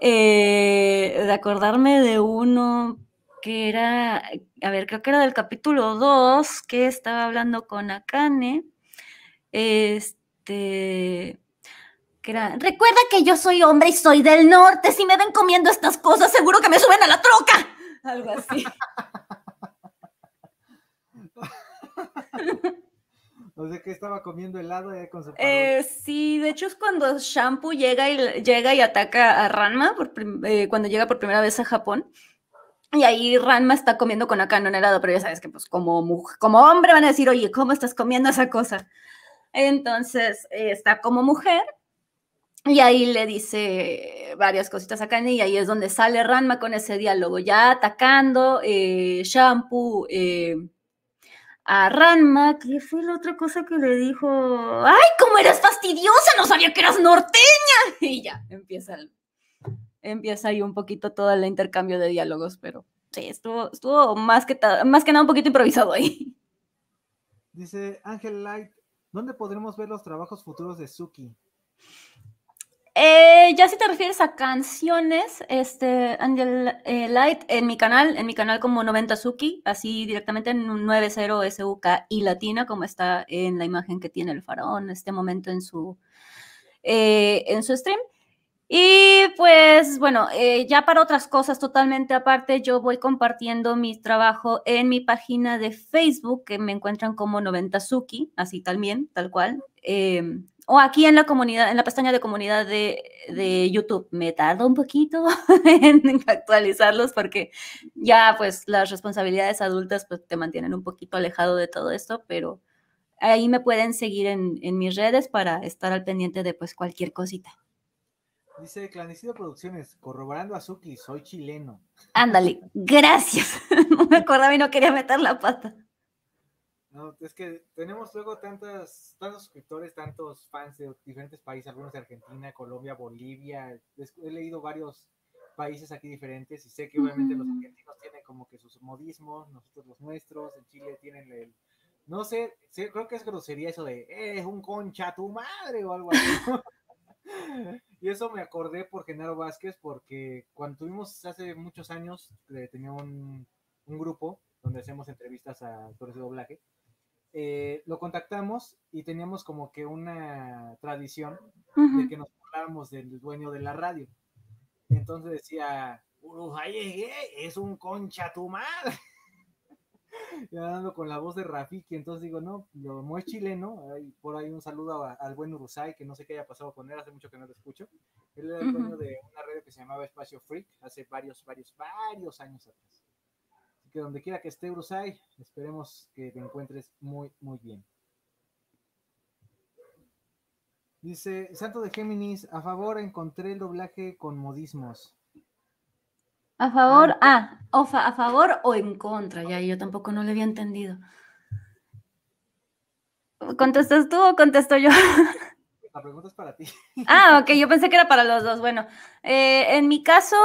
eh, de acordarme de uno que era, a ver, creo que era del capítulo 2, que estaba hablando con Akane, este, que era, recuerda que yo soy hombre y soy del norte, si me ven comiendo estas cosas, seguro que me suben a la troca, algo así. No sé que estaba comiendo helado eh, Sí, de hecho es cuando Shampoo llega y, llega y ataca a Ranma eh, cuando llega por primera vez a Japón. Y ahí Ranma está comiendo con Akano en helado, pero ya sabes que pues como, como hombre van a decir, oye, ¿cómo estás comiendo esa cosa? Entonces eh, está como mujer y ahí le dice varias cositas a Akane y ahí es donde sale Ranma con ese diálogo, ya atacando, Shampoo a Ranma, que fue la otra cosa que le dijo, ¡ay, cómo eras fastidiosa! No sabía que eras norteña. Y ya, empieza, empieza ahí un poquito todo el intercambio de diálogos, pero sí, estuvo, estuvo más, que más que nada un poquito improvisado ahí. Dice Ángel Light, ¿dónde podremos ver los trabajos futuros de Suki? Eh, ya si te refieres a canciones, este, Angel eh, Light, en mi canal, en mi canal como 90 Suki, así directamente en 90 SUK y latina, como está en la imagen que tiene el faraón en este momento en su, eh, en su stream. Y pues bueno, ya para otras cosas totalmente aparte, yo voy compartiendo mi trabajo en mi página de Facebook, que me encuentran como 90 Suki, así también, tal cual. Eh, o aquí en la comunidad, en la pestaña de comunidad de, YouTube. Me tardo un poquito en actualizarlos porque ya pues las responsabilidades adultas pues te mantienen un poquito alejado de todo esto, pero ahí me pueden seguir en, mis redes para estar al pendiente de pues cualquier cosita. Dice Clanecido Producciones, corroborando a Suki, soy chileno. Ándale, gracias. me acordaba y no quería meter la pata. No, es que tenemos luego tantas, tantos suscriptores, tantos fans de diferentes países, algunos de Argentina, Colombia, Bolivia. He leído varios países aquí diferentes y sé que obviamente los argentinos tienen como que sus modismos, nosotros los nuestros, en Chile tienen el... No sé, creo que es grosería eso de, eh, es un concha tu madre o algo así. y eso me acordé por Genaro Vázquez porque cuando tuvimos hace muchos años, tenía un, un grupo donde hacemos entrevistas a actores de doblaje eh, lo contactamos y teníamos como que una tradición de que nos hablábamos del dueño de la radio. Entonces decía, Uruzai, eh, es un concha tu madre. Y con la voz de Rafiki, entonces digo, no, lo es chileno, por ahí un saludo al buen Urusai, que no sé qué haya pasado con él, hace mucho que no lo escucho. Él era el dueño de una radio que se llamaba Espacio Freak, hace varios, varios, varios años atrás que donde quiera que esté Brusai, esperemos que te encuentres muy, muy bien. Dice, Santo de Géminis, a favor encontré el doblaje con modismos. A favor, ah, ah o a favor o en contra, ya yo tampoco no le había entendido. ¿Contestas tú o contesto yo? La pregunta es para ti. Ah, ok, yo pensé que era para los dos. Bueno, eh, en mi caso,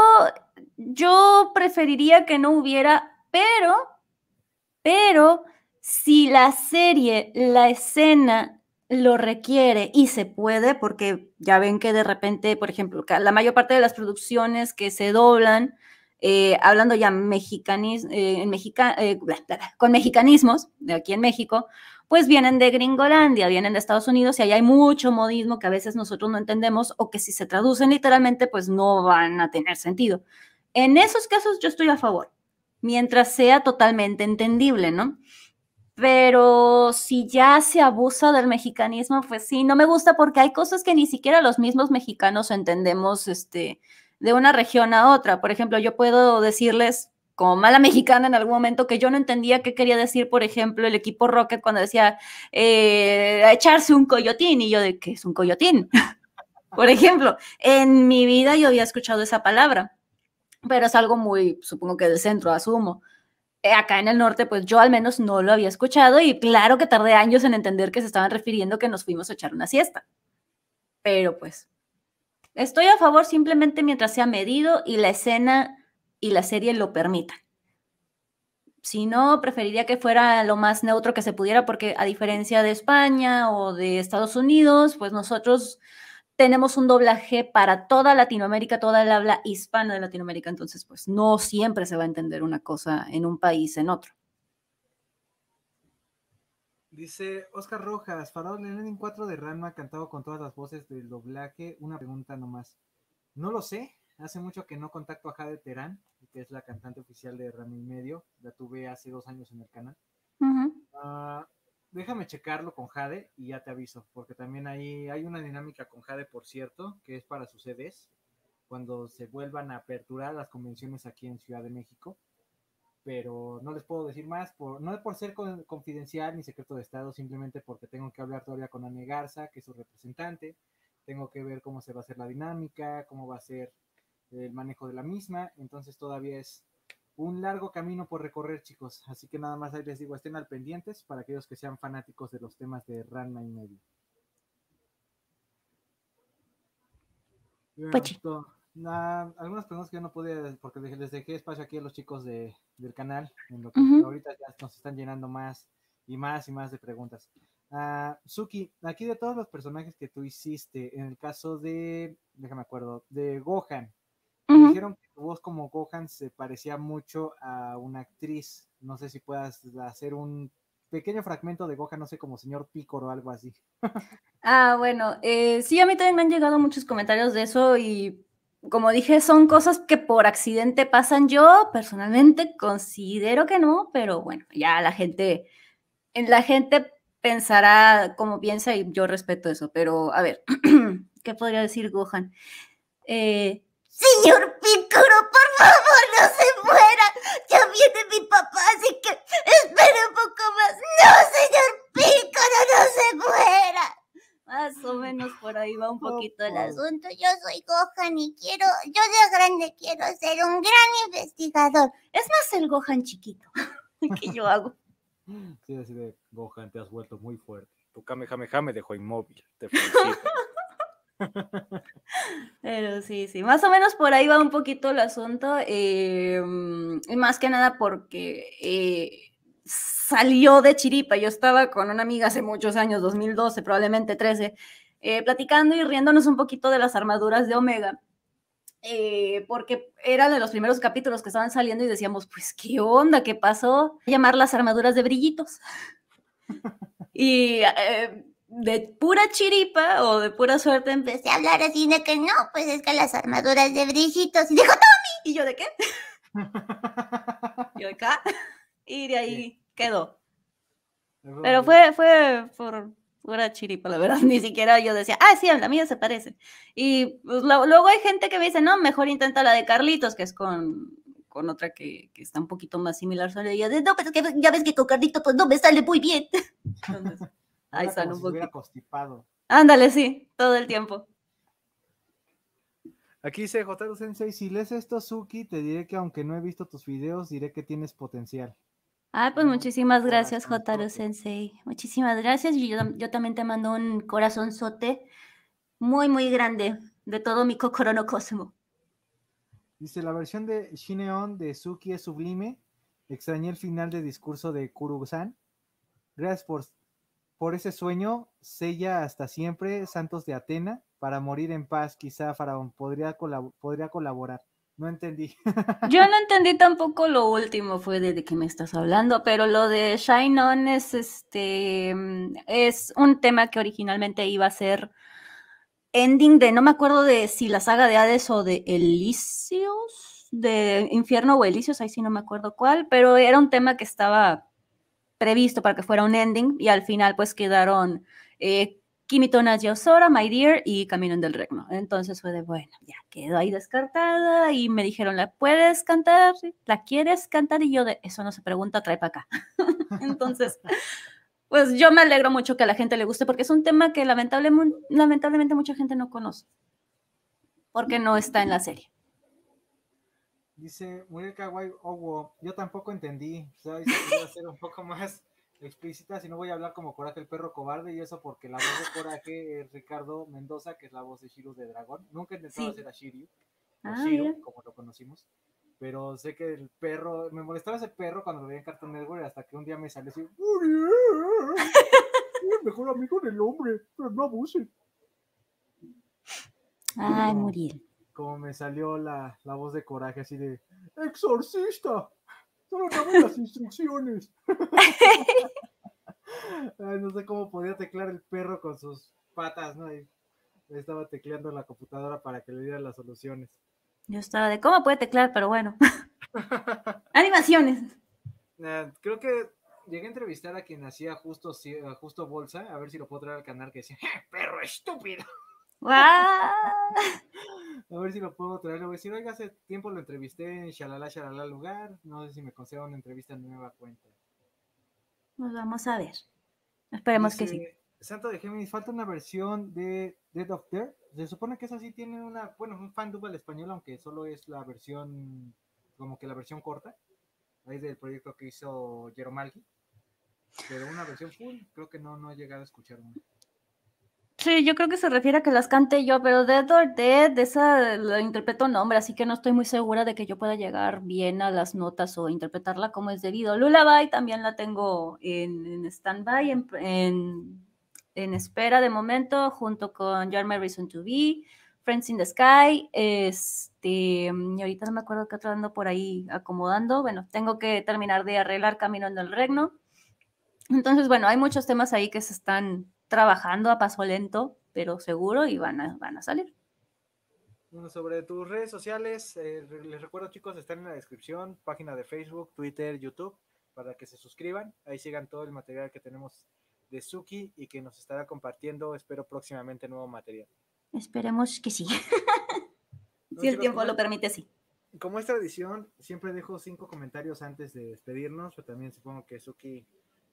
yo preferiría que no hubiera pero, pero si la serie, la escena lo requiere y se puede, porque ya ven que de repente, por ejemplo, la mayor parte de las producciones que se doblan, eh, hablando ya mexicanis, eh, eh, con mexicanismos de aquí en México, pues vienen de Gringolandia, vienen de Estados Unidos y ahí hay mucho modismo que a veces nosotros no entendemos o que si se traducen literalmente, pues no van a tener sentido. En esos casos yo estoy a favor, mientras sea totalmente entendible, ¿no? Pero si ya se abusa del mexicanismo, pues sí, no me gusta porque hay cosas que ni siquiera los mismos mexicanos entendemos este, de una región a otra. Por ejemplo, yo puedo decirles como mala mexicana en algún momento que yo no entendía qué quería decir, por ejemplo, el equipo Rocket cuando decía eh, echarse un coyotín y yo de qué es un coyotín. por ejemplo, en mi vida yo había escuchado esa palabra pero es algo muy, supongo que del centro, asumo. Eh, acá en el norte, pues yo al menos no lo había escuchado y claro que tardé años en entender que se estaban refiriendo que nos fuimos a echar una siesta. Pero pues, estoy a favor simplemente mientras sea medido y la escena y la serie lo permitan. Si no, preferiría que fuera lo más neutro que se pudiera porque a diferencia de España o de Estados Unidos, pues nosotros tenemos un doblaje para toda Latinoamérica, toda el habla hispana de Latinoamérica, entonces pues no siempre se va a entender una cosa en un país, en otro. Dice Oscar Rojas, Farol en el 4 de Ranma cantado con todas las voces del doblaje. Una pregunta nomás. No lo sé, hace mucho que no contacto a Jade Terán, que es la cantante oficial de Ranma y medio. La tuve hace dos años en el canal déjame checarlo con Jade y ya te aviso, porque también ahí hay una dinámica con Jade, por cierto, que es para sus sedes, cuando se vuelvan a aperturar las convenciones aquí en Ciudad de México. Pero no les puedo decir más, no es por ser confidencial ni secreto de Estado, simplemente porque tengo que hablar todavía con Ane Garza, que es su representante, tengo que ver cómo se va a hacer la dinámica, cómo va a ser el manejo de la misma, entonces todavía es un largo camino por recorrer, chicos. Así que nada más ahí les digo, estén al pendientes para aquellos que sean fanáticos de los temas de Ranma y medio. algunas personas que yo no podía, porque les dejé espacio aquí a los chicos del canal, en lo que ahorita ya nos están llenando más y más y más de preguntas. Ah, Suki, aquí de todos los personajes que tú hiciste, en el caso de, déjame acuerdo, de Gohan, me dijeron que Vos como Gohan se parecía mucho a una actriz. No sé si puedas hacer un pequeño fragmento de Gohan, no sé, como señor Picor o algo así. ah, bueno, eh, sí, a mí también me han llegado muchos comentarios de eso y como dije, son cosas que por accidente pasan. Yo personalmente considero que no, pero bueno, ya la gente, la gente pensará como piensa y yo respeto eso, pero a ver, ¿qué podría decir Gohan? Eh, Señor favor, no se muera. Ya viene mi papá, así que espere un poco más. No, señor Pícaro, no se muera. Más o menos por ahí va un poquito el asunto. Yo soy Gohan y quiero, yo de grande quiero ser un gran investigador. Es más el Gohan chiquito que yo hago. Sí, así de Gohan, te has vuelto muy fuerte. Tu Kamehameha me dejó inmóvil. Te felicito. Pero sí, sí, más o menos por ahí va un poquito el asunto, eh, más que nada porque eh, salió de chiripa, yo estaba con una amiga hace muchos años, 2012, probablemente 13, eh, platicando y riéndonos un poquito de las armaduras de Omega. Eh, porque era de los primeros capítulos que estaban saliendo y decíamos, pues, ¿qué onda? ¿Qué pasó? Llamar las armaduras de brillitos. y de pura chiripa o de pura suerte empecé a hablar así de que no, pues es que las armaduras de brijitos Y dijo, Tommy. ¿Y yo de qué? yo acá. Y de ahí quedó. Pero fue, fue por pura chiripa, la verdad. Ni siquiera yo decía, ah, sí, la mía se parece. Y pues, luego hay gente que me dice, no, mejor intenta la de Carlitos, que es con con otra que, que, está un poquito más similar. Y ella no, pero que ya ves que con Carlitos pues no me sale muy bien. Ay, saludos. un poco. constipado. Ándale, sí, todo el tiempo. Aquí dice Jotaro Sensei, si lees esto, Suki, te diré que aunque no he visto tus videos, diré que tienes potencial. Ah, pues muchísimas gracias, Jotaro Sensei. Muchísimas gracias. Y yo, también te mando un corazonzote muy, muy grande de todo mi Kokorono cosmo. Dice, la versión de Shineon de Suki es sublime. Extrañé el final de discurso de Kuru-san. Gracias por por ese sueño sella hasta siempre Santos de Atena para morir en paz, quizá Faraón podría, podría colaborar. No entendí. Yo no entendí tampoco lo último, fue de, qué que me estás hablando, pero lo de Shine On es, este, mm, es un tema que originalmente iba a ser ending de, no me acuerdo de si la saga de Hades o de Elíseos, de Infierno o Elíseos, ahí sí no me acuerdo cuál, pero era un tema que estaba previsto para que fuera un ending y al final pues quedaron eh, y Osora, My Dear y Camino del Regno. Entonces fue de, bueno, ya quedó ahí descartada y me dijeron, ¿la puedes cantar? ¿La quieres cantar? Y yo de, eso no se pregunta, trae para acá. Entonces, pues yo me alegro mucho que a la gente le guste porque es un tema que lamentablemente, lamentablemente mucha gente no conoce porque no está en la serie. Dice Muriel Kawaii Owo, oh, yo tampoco entendí. O sea, voy a ser un poco más explícita, si no voy a hablar como Coraje el perro cobarde, y eso porque la voz de Coraje es Ricardo Mendoza, que es la voz de Shiro de Dragón. Nunca he intentado hacer a Shiryu, ah, como lo conocimos. Pero sé que el perro, me molestaba ese perro cuando lo veía en Cartoon Network, hasta que un día me salió así, el eh, eh, eh, mejor amigo del hombre, pero no abuse. Ay, Muriel como me salió la, voz de coraje así de exorcista, solo dame las instrucciones. Ay, no sé cómo podía teclar el perro con sus patas, ¿no? estaba tecleando en la computadora para que le diera las soluciones. Yo estaba de cómo puede teclar? pero bueno. Animaciones. creo que llegué a entrevistar a quien hacía justo, eh, justo bolsa, a ver si lo puedo traer al canal que decía, perro estúpido. ¡Wow! A ver si lo puedo traer. lo voy a decir, oiga, hace tiempo lo entrevisté en Shalala Shalala Lugar. No sé si me conceda una entrevista en nueva cuenta. Nos vamos a ver. Esperemos que sí. Santo de Géminis, falta una versión de The Doctor, Se supone que esa sí tiene una, bueno, un fan al español, aunque solo es la versión, como que la versión corta. Es del proyecto que hizo jeromalgi Pero una versión full, creo que no, no he llegado a escuchar una. Sí, yo creo que se refiere a que las cante yo, pero Dead or Dead, esa la interpreto no, nombre, así que no estoy muy segura de que yo pueda llegar bien a las notas o interpretarla como es debido. Lullaby también la tengo en, en stand-by, en, espera de momento, junto con You're My Reason to Be, Friends in the Sky, este, y ahorita no me acuerdo qué otra ando por ahí acomodando. Bueno, tengo que terminar de arreglar Camino en el Regno. Entonces, bueno, hay muchos temas ahí que se están trabajando a paso lento, pero seguro y van a, van a salir. Sobre tus redes sociales, eh, les recuerdo chicos, están en la descripción, página de Facebook, Twitter, YouTube, para que se suscriban, ahí sigan todo el material que tenemos de Suki y que nos estará compartiendo, espero próximamente nuevo material. Esperemos que sí. si el tiempo lo permite, sí. Como es tradición, siempre dejo cinco comentarios antes de despedirnos, pero también supongo que Suki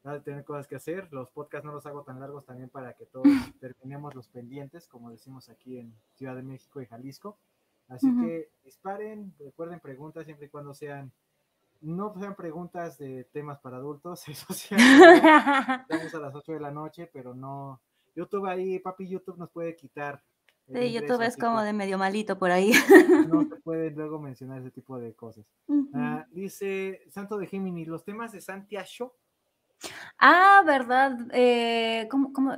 a tener cosas que hacer. Los podcasts no los hago tan largos también para que todos terminemos los pendientes, como decimos aquí en Ciudad de México y Jalisco. Así que disparen, recuerden preguntas siempre y cuando sean, no sean preguntas de temas para adultos, eso sí, estamos a las 8 de la noche, pero no, YouTube ahí, papi YouTube nos puede quitar. Sí, YouTube es como de medio malito por ahí. No se puede luego mencionar ese tipo de cosas. Ah, dice Santo de Gemini, los temas de Santiago Ah, ¿verdad? Eh, eh, ¿cómo,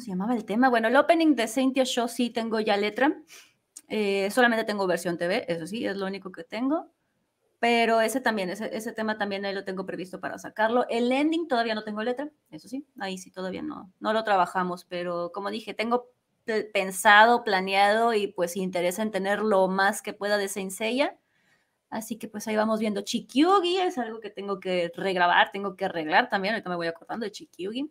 se llamaba el tema? Bueno, el opening de Cynthia Show sí tengo ya letra. Eh, solamente tengo versión TV, eso sí, es lo único que tengo. Pero ese también, ese, tema también ahí lo tengo previsto para sacarlo. El ending todavía no tengo letra, eso sí, ahí sí todavía no, no lo trabajamos, pero como dije, tengo pensado, planeado y pues interesa en tener lo más que pueda de Saint Así que pues ahí vamos viendo Chikyugi, es algo que tengo que regrabar, tengo que arreglar también, ahorita me voy acordando de Chikyugi,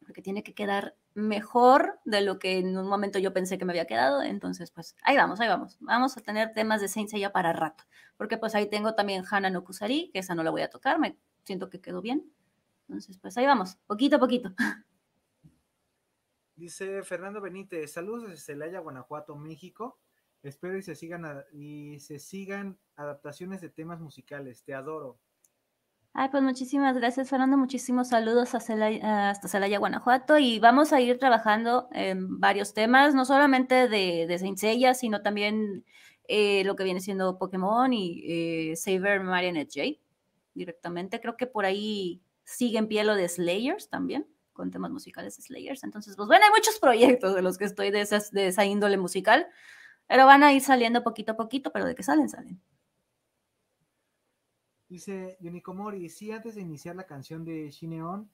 porque tiene que quedar mejor de lo que en un momento yo pensé que me había quedado, entonces pues ahí vamos, ahí vamos, vamos a tener temas de Saint ya para rato, porque pues ahí tengo también Hana no Kusari, que esa no la voy a tocar, me siento que quedó bien, entonces pues ahí vamos, poquito a poquito. Dice Fernando Benítez, saludos desde Celaya, Guanajuato, México. Espero y se sigan y se sigan adaptaciones de temas musicales. Te adoro. Ay, pues muchísimas gracias, Fernando. Muchísimos saludos hasta Celaya, Guanajuato. Y vamos a ir trabajando en varios temas, no solamente de, de Saint sino también eh, lo que viene siendo Pokémon y eh, Saber Marionette J directamente. Creo que por ahí sigue en pie lo de Slayers también, con temas musicales de Slayers. Entonces, pues bueno, hay muchos proyectos de los que estoy de, esas, de esa índole musical. Pero van a ir saliendo poquito a poquito, pero de que salen, salen. Dice Mori. sí, antes de iniciar la canción de Shineon,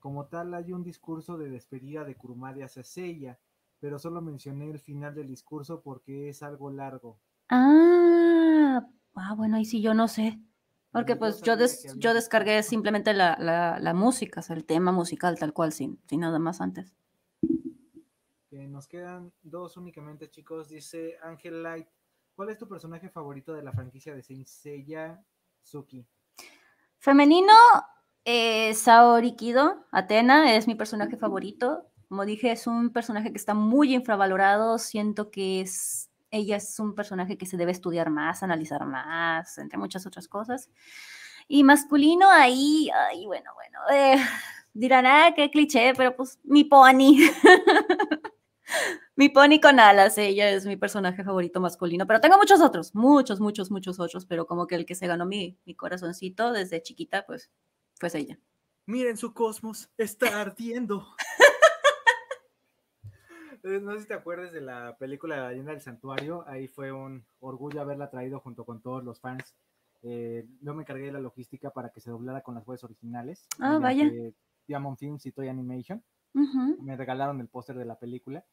como tal hay un discurso de despedida de Kurumade hacia Seiya, pero solo mencioné el final del discurso porque es algo largo. Ah, ah bueno, ahí sí yo no sé. Porque pues yo, yo descargué simplemente la, la, música, o el tema musical tal cual, sin, sin nada más antes nos quedan dos únicamente, chicos. Dice Ángel Light, ¿cuál es tu personaje favorito de la franquicia de Saint Seiya Suki? Femenino, eh, Saori Kido, Atena, es mi personaje favorito. Como dije, es un personaje que está muy infravalorado. Siento que es, ella es un personaje que se debe estudiar más, analizar más, entre muchas otras cosas. Y masculino, ahí, ay, bueno, bueno. Eh, dirán, ah, qué cliché, pero pues mi pony. Mi pony con alas, ella es mi personaje favorito masculino, pero tengo muchos otros, muchos, muchos, muchos otros, pero como que el que se ganó mi, corazoncito desde chiquita, pues, pues ella. Miren su cosmos, está ardiendo. Eh, no sé si te acuerdas de la película de La leyenda del santuario, ahí fue un orgullo haberla traído junto con todos los fans. Eh, yo me encargué de la logística para que se doblara con las voces originales. Ah, vaya. Diamond Films y Toy Animation. Me regalaron el póster de la película.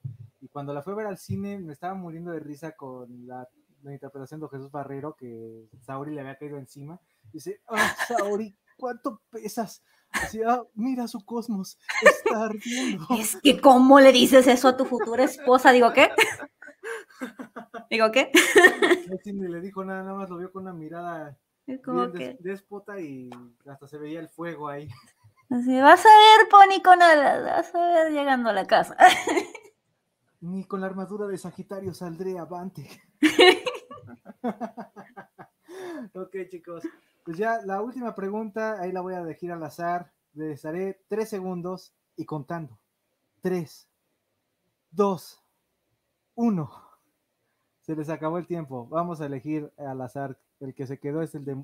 Y cuando la fui a ver al cine, me estaba muriendo de risa con la, interpretación de Jesús Barrero, que Saori le había caído encima. Y dice, ¡ah, Saori! ¿Cuánto pesas? Así, ah, mira su cosmos, está ardiendo. Es que, ¿cómo le dices eso a tu futura esposa? Digo, ¿qué? Digo, ¿qué? le dijo nada, nada más lo vio con una mirada déspota y hasta se veía el fuego ahí. Así, vas a ver, Pony con alas, vas a ver llegando a la casa. Ni con la armadura de Sagitario saldré avante. ok, chicos. Pues ya la última pregunta, ahí la voy a elegir al azar. Les daré tres segundos y contando. Tres, dos, uno. Se les acabó el tiempo. Vamos a elegir al azar. El que se quedó es el de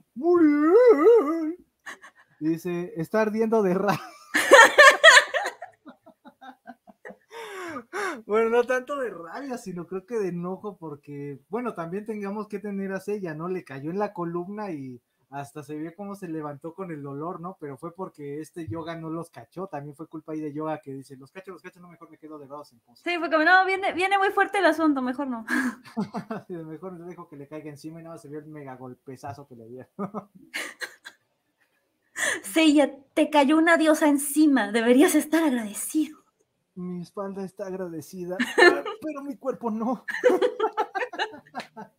dice, está ardiendo de rabia. bueno, no tanto de rabia, sino creo que de enojo, porque, bueno, también tengamos que tener a ella, ¿no? Le cayó en la columna y hasta se vio cómo se levantó con el dolor, ¿no? Pero fue porque este yoga no los cachó, también fue culpa ahí de yoga que dice, los cacho, los cacho, no, mejor me quedo de en Sí, fue como, no, viene, viene muy fuerte el asunto, mejor no. mejor le dejo que le caiga encima y nada, no, se vio el mega golpezazo que le dieron. Seiya, te cayó una diosa encima, deberías estar agradecido. Mi espalda está agradecida, pero mi cuerpo no.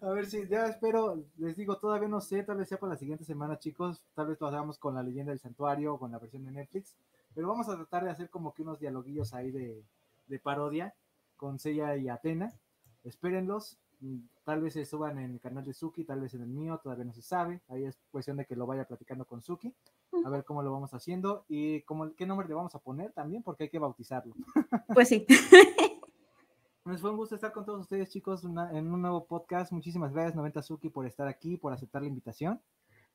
A ver si ya espero, les digo, todavía no sé, tal vez sea para la siguiente semana, chicos. Tal vez lo hagamos con la leyenda del santuario o con la versión de Netflix. Pero vamos a tratar de hacer como que unos dialoguillos ahí de, parodia con Seiya y Atena. Espérenlos. Tal vez se suban en el canal de Suki, tal vez en el mío, todavía no se sabe. Ahí es cuestión de que lo vaya platicando con Suki, a ver cómo lo vamos haciendo y cómo, qué nombre le vamos a poner también, porque hay que bautizarlo. Pues sí. Nos pues fue un gusto estar con todos ustedes, chicos, en un nuevo podcast. Muchísimas gracias, 90 Suki, por estar aquí, por aceptar la invitación.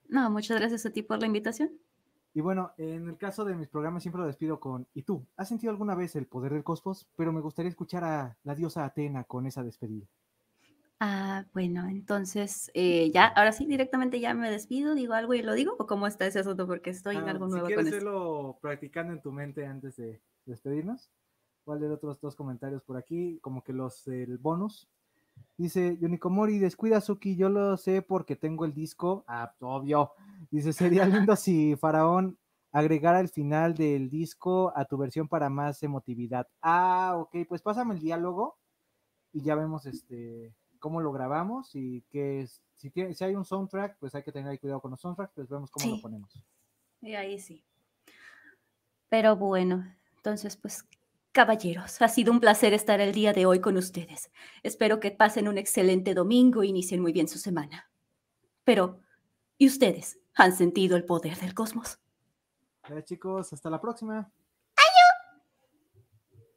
No, muchas gracias a ti por la invitación. Y bueno, en el caso de mis programas siempre lo despido con, ¿y tú? ¿Has sentido alguna vez el poder del cosmos? Pero me gustaría escuchar a la diosa Atena con esa despedida. Ah, bueno, entonces eh, ya, ahora sí, directamente ya me despido, digo algo y lo digo, o cómo está ese asunto, porque estoy en ah, algo nuevo. Si hacerlo practicando en tu mente antes de despedirnos, Cuál de los otros dos comentarios por aquí, como que los el bonus. Dice Yonikomori, descuida Suki, yo lo sé porque tengo el disco. Ah, obvio. Dice, sería lindo si Faraón agregara el final del disco a tu versión para más emotividad. Ah, ok, pues pásame el diálogo y ya vemos este cómo lo grabamos y que si, hay un soundtrack, pues hay que tener cuidado con los soundtracks, pues vemos cómo lo ponemos. Y ahí sí. Pero bueno, entonces pues caballeros, ha sido un placer estar el día de hoy con ustedes. Espero que pasen un excelente domingo e inicien muy bien su semana. Pero, ¿y ustedes? ¿Han sentido el poder del cosmos? chicos, hasta la próxima.